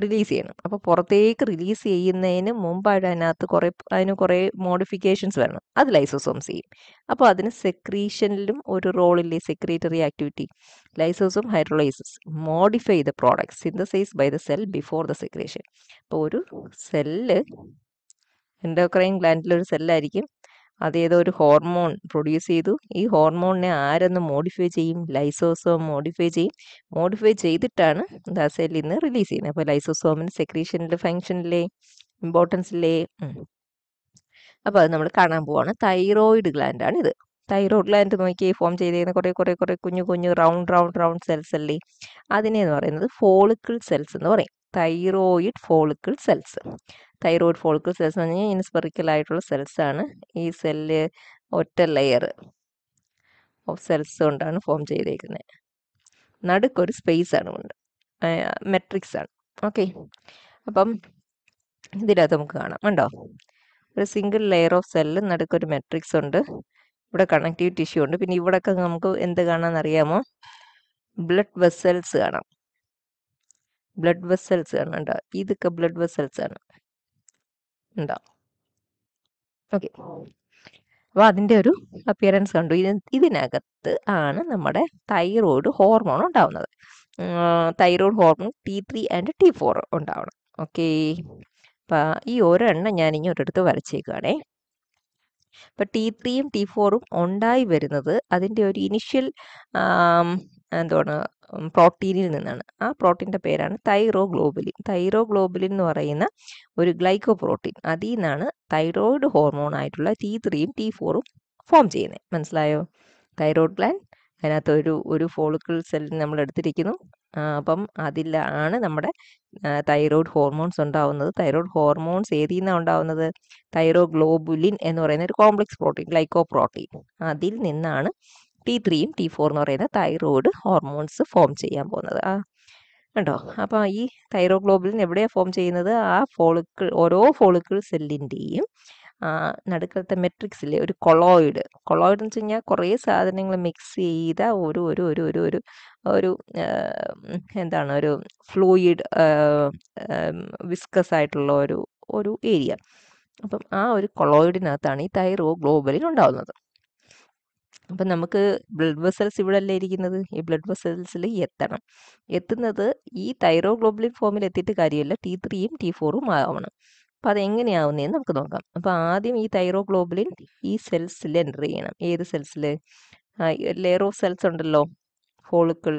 റിലീസ് ചെയ്യണം അപ്പോൾ പുറത്തേക്ക് റിലീസ് ചെയ്യുന്നതിന് മുമ്പായിട്ട് അതിനകത്ത് കുറേ അതിന് കുറേ മോഡിഫിക്കേഷൻസ് വരണം അത് ലൈസോസോംസ് ചെയ്യും അപ്പോൾ അതിന് സെക്രീഷനിലും ഒരു റോളില്ലേ secretory activity lysosome hydrolysis modify the product synthesise by the cell before the secretion അപ്പോൾ ഒരു സെല്ല് എൻഡോക്രൈൻ ഒരു സെല്ലായിരിക്കും അതേതോ ഒരു ഹോർമോൺ പ്രൊഡ്യൂസ് ചെയ്തു ഈ ഹോർമോണിനെ ആരെന്ന് മോഡിഫൈ ചെയ്യും ലൈസോസോം മോഡിഫൈ ചെയ്യും മോഡിഫൈ ചെയ്തിട്ടാണ് ദ സെല്ലിൽ നിന്ന് റിലീസ് ചെയ്യുന്നത് അപ്പോൾ ലൈസോസോമിന് സെക്രീഷനിലെ ഫങ്ഷനിലെ ഇമ്പോർട്ടൻസിലെ അപ്പോൾ അത് നമ്മൾ കാണാൻ പോവാണ് തൈറോയിഡ് ഗ്ലാൻഡാണ് ഇത് തൈറോയിഡ് ഗ്ലാൻഡ് നോക്കി ഫോം ചെയ്തിരിക്കുന്ന കുറേ കുറേ കുറേ കുഞ്ഞു കുഞ്ഞു റൗണ്ട് റൗണ്ട് റൗണ്ട് സെൽസ് അല്ലേ അതിനെ എന്ന് പറയുന്നത് ഫോളിക്കിൾ സെൽസ് എന്ന് പറയും thyroid follicle cells thyroid follicle cells എന്ന് പറഞ്ഞാൽ ഇൻസ്പെറിക്കൽ ആയിട്ടുള്ള സെൽസാണ് ഈ സെല്ല് ഒറ്റ ലെയർ ഓഫ് സെൽസ് കൊണ്ടാണ് ഫോം ചെയ്തേക്കുന്നത് നടുക്കൊരു സ്പേസ് ആണ് ഉണ്ട് മെട്രിക്സ് ആണ് ഓക്കെ അപ്പം ഇതിനകത്ത് നമുക്ക് കാണാം കണ്ടോ ഒരു സിംഗിൾ ലെയർ ഓഫ് സെല്ല് നടുക്കൊരു മെട്രിക്സ് ഉണ്ട് ഇവിടെ കണക്റ്റീവ് ടിഷ്യൂ ഉണ്ട് പിന്നെ ഇവിടെയൊക്കെ നമുക്ക് എന്ത് അറിയാമോ ബ്ലഡ് വെസൽസ് കാണാം ബ്ലഡ് വെസൽസ് കാണാം കേട്ടോ ഇതൊക്കെ ബ്ലഡ് വെസൽസ് ആണ് ഉണ്ടാവും ഓക്കെ അപ്പൊ അതിന്റെ ഒരു അപ്പിയറൻസ് കണ്ടു ഇത് ഇതിനകത്ത് ആണ് നമ്മുടെ തൈറോയ്ഡ് ഹോർമോൺ ഉണ്ടാവുന്നത് thyroid hormone T three and T four ഉണ്ടാവണം ഓക്കെ അപ്പൊ ഈ ഒരെണ്ണം ഞാൻ ഇനി ഒരിടത്ത് വരച്ചേക്കുകയാണേ അപ്പൊ ടി ത്രീയും ടി ഫോറും ഉണ്ടായി വരുന്നത് അതിന്റെ ഒരു ഇനിഷ്യൽ എന്തുവാണ് പ്രോട്ടീനിൽ നിന്നാണ് ആ പ്രോട്ടീൻ്റെ പേരാണ് തൈറോ ഗ്ലോബുലിൻ തൈറോ ഗ്ലോബുലിൻ എന്ന് പറയുന്ന ഒരു ഗ്ലൈക്കോ പ്രോട്ടീൻ അതിൽ നിന്നാണ് തൈറോയിഡ് ഹോർമോൺ ആയിട്ടുള്ള ടി ത്രീയും ടി ഫോറും ഫോം ചെയ്യുന്നത് മനസ്സിലായോ തൈറോയിഡ് ഗ്ലാൻഡ് അതിനകത്ത് ഒരു ഒരു ഫോളിക്കിൾ സെൽ നമ്മൾ എടുത്തിരിക്കുന്നു അപ്പം അതിലാണ് നമ്മുടെ തൈറോയിഡ് ഹോർമോൺസ് ഉണ്ടാവുന്നത് തൈറോയിഡ് ഹോർമോൺസ് ഏതിൽ നിന്നാണ് ഉണ്ടാവുന്നത് തൈറോ ഗ്ലോബുലിൻ എന്ന് പറയുന്ന ഒരു കോംപ്ലക്സ് പ്രോട്ടീൻ ഗ്ലൈക്കോ പ്രോട്ടീൻ അതിൽ നിന്നാണ് ടി ത്രീയും ടി ഫോർ എന്ന് പറയുന്ന തൈറോയ്ഡ് ഹോർമോൺസ് ഫോം ചെയ്യാൻ പോകുന്നത് ആ കണ്ടോ അപ്പോൾ ഈ തൈറോഗ്ലോബിലിൻ എവിടെയാണ് ഫോം ചെയ്യുന്നത് ആ ഫോളിക്കിൾ ഓരോ ഫോളിക്കിൾ സെല്ലിൻ്റെയും നടുക്കത്തെ മെട്രിക്സിലെ ഒരു കൊളോയിഡ് കൊളോയിഡ് എന്ന് വെച്ച് കഴിഞ്ഞാൽ കുറേ സാധനങ്ങൾ മിക്സ് ചെയ്ത ഒരു ഒരു ഒരു ഒരു ഒരു ഒരു എന്താണ് ഒരു ഫ്ലൂയിഡ് വിസ്കസ് ആയിട്ടുള്ള ഒരു ഒരു ഏരിയ അപ്പം ആ ഒരു കൊളോയിഡിനകത്താണ് ഈ തൈറോ ഗ്ലോബലിൽ ഉണ്ടാവുന്നത് അപ്പം നമുക്ക് ബ്ലഡ് വെസൽസ് ഇവിടെയല്ലേ ഇരിക്കുന്നത് ഈ ബ്ലഡ് വെസൽസിൽ എത്തണം എത്തുന്നത് ഈ തൈറോ ഗ്ലോബുലിൻ ഫോമിൽ എത്തിയിട്ട് കാര്യമില്ല ടി ത്രീയും ടി ഫോറും ആവണം അപ്പോൾ അതെങ്ങനെയാവുന്നതെന്ന് നമുക്ക് നോക്കാം അപ്പോൾ ആദ്യം ഈ തൈറോ ഗ്ലോബുലിൻ ഈ സെൽസിൽ എൻ്റർ ചെയ്യണം ഏത് സെൽസിൽ ലെയർ ഓഫ് സെൽസ് ഉണ്ടല്ലോ ഫോളുക്കൾ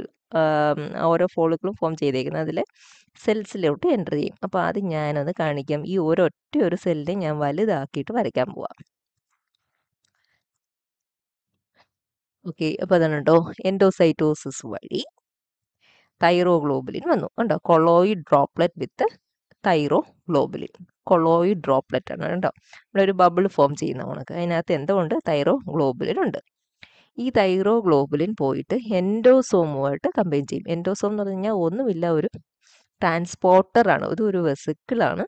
ഓരോ ഫോളുക്കളും ഫോം ചെയ്തേക്കുന്നത് അതിൽ സെൽസിലോട്ട് എൻ്റർ ചെയ്യും അപ്പോൾ അത് ഞാനത് കാണിക്കാം ഈ ഒരൊറ്റ ഒരു സെല്ലിനെ ഞാൻ വലുതാക്കിയിട്ട് വരയ്ക്കാൻ പോവാം ഓക്കെ അപ്പോൾ അതാണ് കേട്ടോ എൻഡോസൈറ്റോസിസ് വഴി തൈറോ വന്നു കണ്ടോ colloid droplet with thyroglobulin colloid droplet ആണ് കേട്ടോ നമ്മുടെ ഒരു ബബിൾ ഫോം ചെയ്യുന്ന കണക്ക് അതിനകത്ത് എന്തുകൊണ്ട് തൈറോ ഗ്ലോബുലിൻ ഉണ്ട് ഈ തൈറോ ഗ്ലോബുലിൻ പോയിട്ട് എൻഡോസോമുമായിട്ട് കമ്പൈൻ ചെയ്യും എൻഡോസോം എന്ന് പറഞ്ഞു കഴിഞ്ഞാൽ ഒന്നുമില്ല ഒരു ട്രാൻസ്പോർട്ടറാണ് ഇത് ഒരു വെസിക്കിളാണ്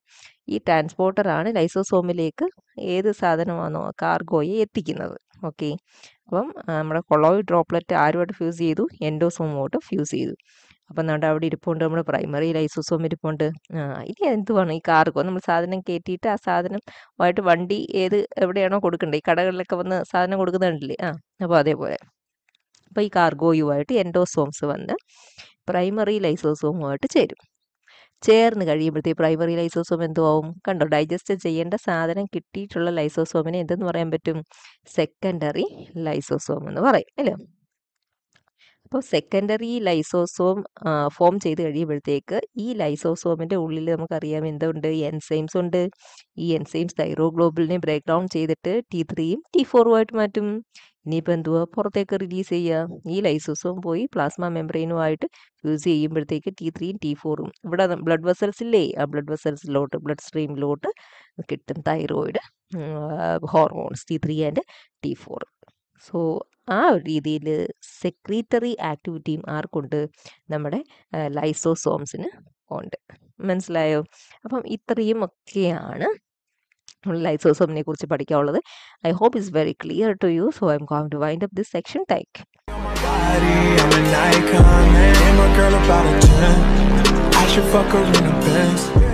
ഈ ട്രാൻസ്പോർട്ടറാണ് ലൈസോസോമിലേക്ക് ഏത് സാധനമാണോ കാർഗോയെ എത്തിക്കുന്നത് ഓക്കെ അപ്പം നമ്മുടെ കൊളോയിഡ് ഡ്രോപ്ലെറ്റ് ആരുമായിട്ട് ഫ്യൂസ് ചെയ്തു എൻഡോസോമുമായിട്ട് ഫ്യൂസ് ചെയ്തു അപ്പം നമ്മുടെ അവിടെ ഇരിപ്പുണ്ട് നമ്മുടെ പ്രൈമറി ലൈസോസോം ഇരിപ്പുണ്ട് ഇനി എന്തുവാണ് ഈ കാർഗോ നമ്മൾ സാധനം കയറ്റിയിട്ട് ആ സാധനമായിട്ട് വണ്ടി ഏത് എവിടെയാണോ കൊടുക്കേണ്ടത് ഈ കടകളിലൊക്കെ വന്ന് സാധനം കൊടുക്കുന്നുണ്ടല്ലേ ആ അപ്പോൾ അതേപോലെ അപ്പോൾ ഈ കാർഗോയുമായിട്ട് എൻഡോസോംസ് വന്ന് പ്രൈമറി ലൈസോസോമുമായിട്ട് ചേരും ചേർന്ന് കഴിയുമ്പോഴത്തേക്ക് പ്രൈമറി ലൈസോസോം ആവും കണ്ടോ ഡൈജസ്റ്റ് ചെയ്യേണ്ട സാധനം കിട്ടിയിട്ടുള്ള ലൈസോസോമിനെ എന്തെന്ന് പറയാൻ പറ്റും സെക്കൻഡറി ലൈസോസോം എന്ന് പറയും അല്ലേ അപ്പോൾ സെക്കൻഡറി ലൈസോസോം ഫോം ചെയ്ത് കഴിയുമ്പോഴത്തേക്ക് ഈ ലൈസോസോമിൻ്റെ ഉള്ളിൽ നമുക്കറിയാം എന്തുണ്ട് എൻസൈംസ് ഉണ്ട് ഈ എൻസൈംസ് തൈറോഗ്ലോബിളിനെ ബ്രേക്ക് ഡൗൺ ചെയ്തിട്ട് ടി ത്രീയും ടി ഫോറുമായിട്ട് മാറ്റും ഇനിയിപ്പോൾ പുറത്തേക്ക് റിലീസ് ചെയ്യുക ഈ ലൈസോസോം പോയി പ്ലാസ്മ മെമ്പറൈനുമായിട്ട് യൂസ് ചെയ്യുമ്പോഴത്തേക്ക് ടി ത്രീയും ടി ഫോറും ഇവിടെ ബ്ലഡ് വെസൽസില്ലേ ആ ബ്ലഡ് വെസൽസിലോട്ട് ബ്ലഡ് സ്ട്രീമിലോട്ട് കിട്ടും thyroid hormones T three and T four so ആ ഒരു രീതിയിൽ സെക്രീറ്ററി ആക്ടിവിറ്റിയും ആർക്കുണ്ട് നമ്മുടെ ലൈസോസോംസിന് ഉണ്ട് മനസ്സിലായോ അപ്പം ഇത്രയും ഒക്കെയാണ് ലൈറ്റ് സോസിനെ കുറിച്ച് പഠിക്കാനുള്ളത് I hope is very clear to you so I am going to wind up this section thank I should fuck her in the best.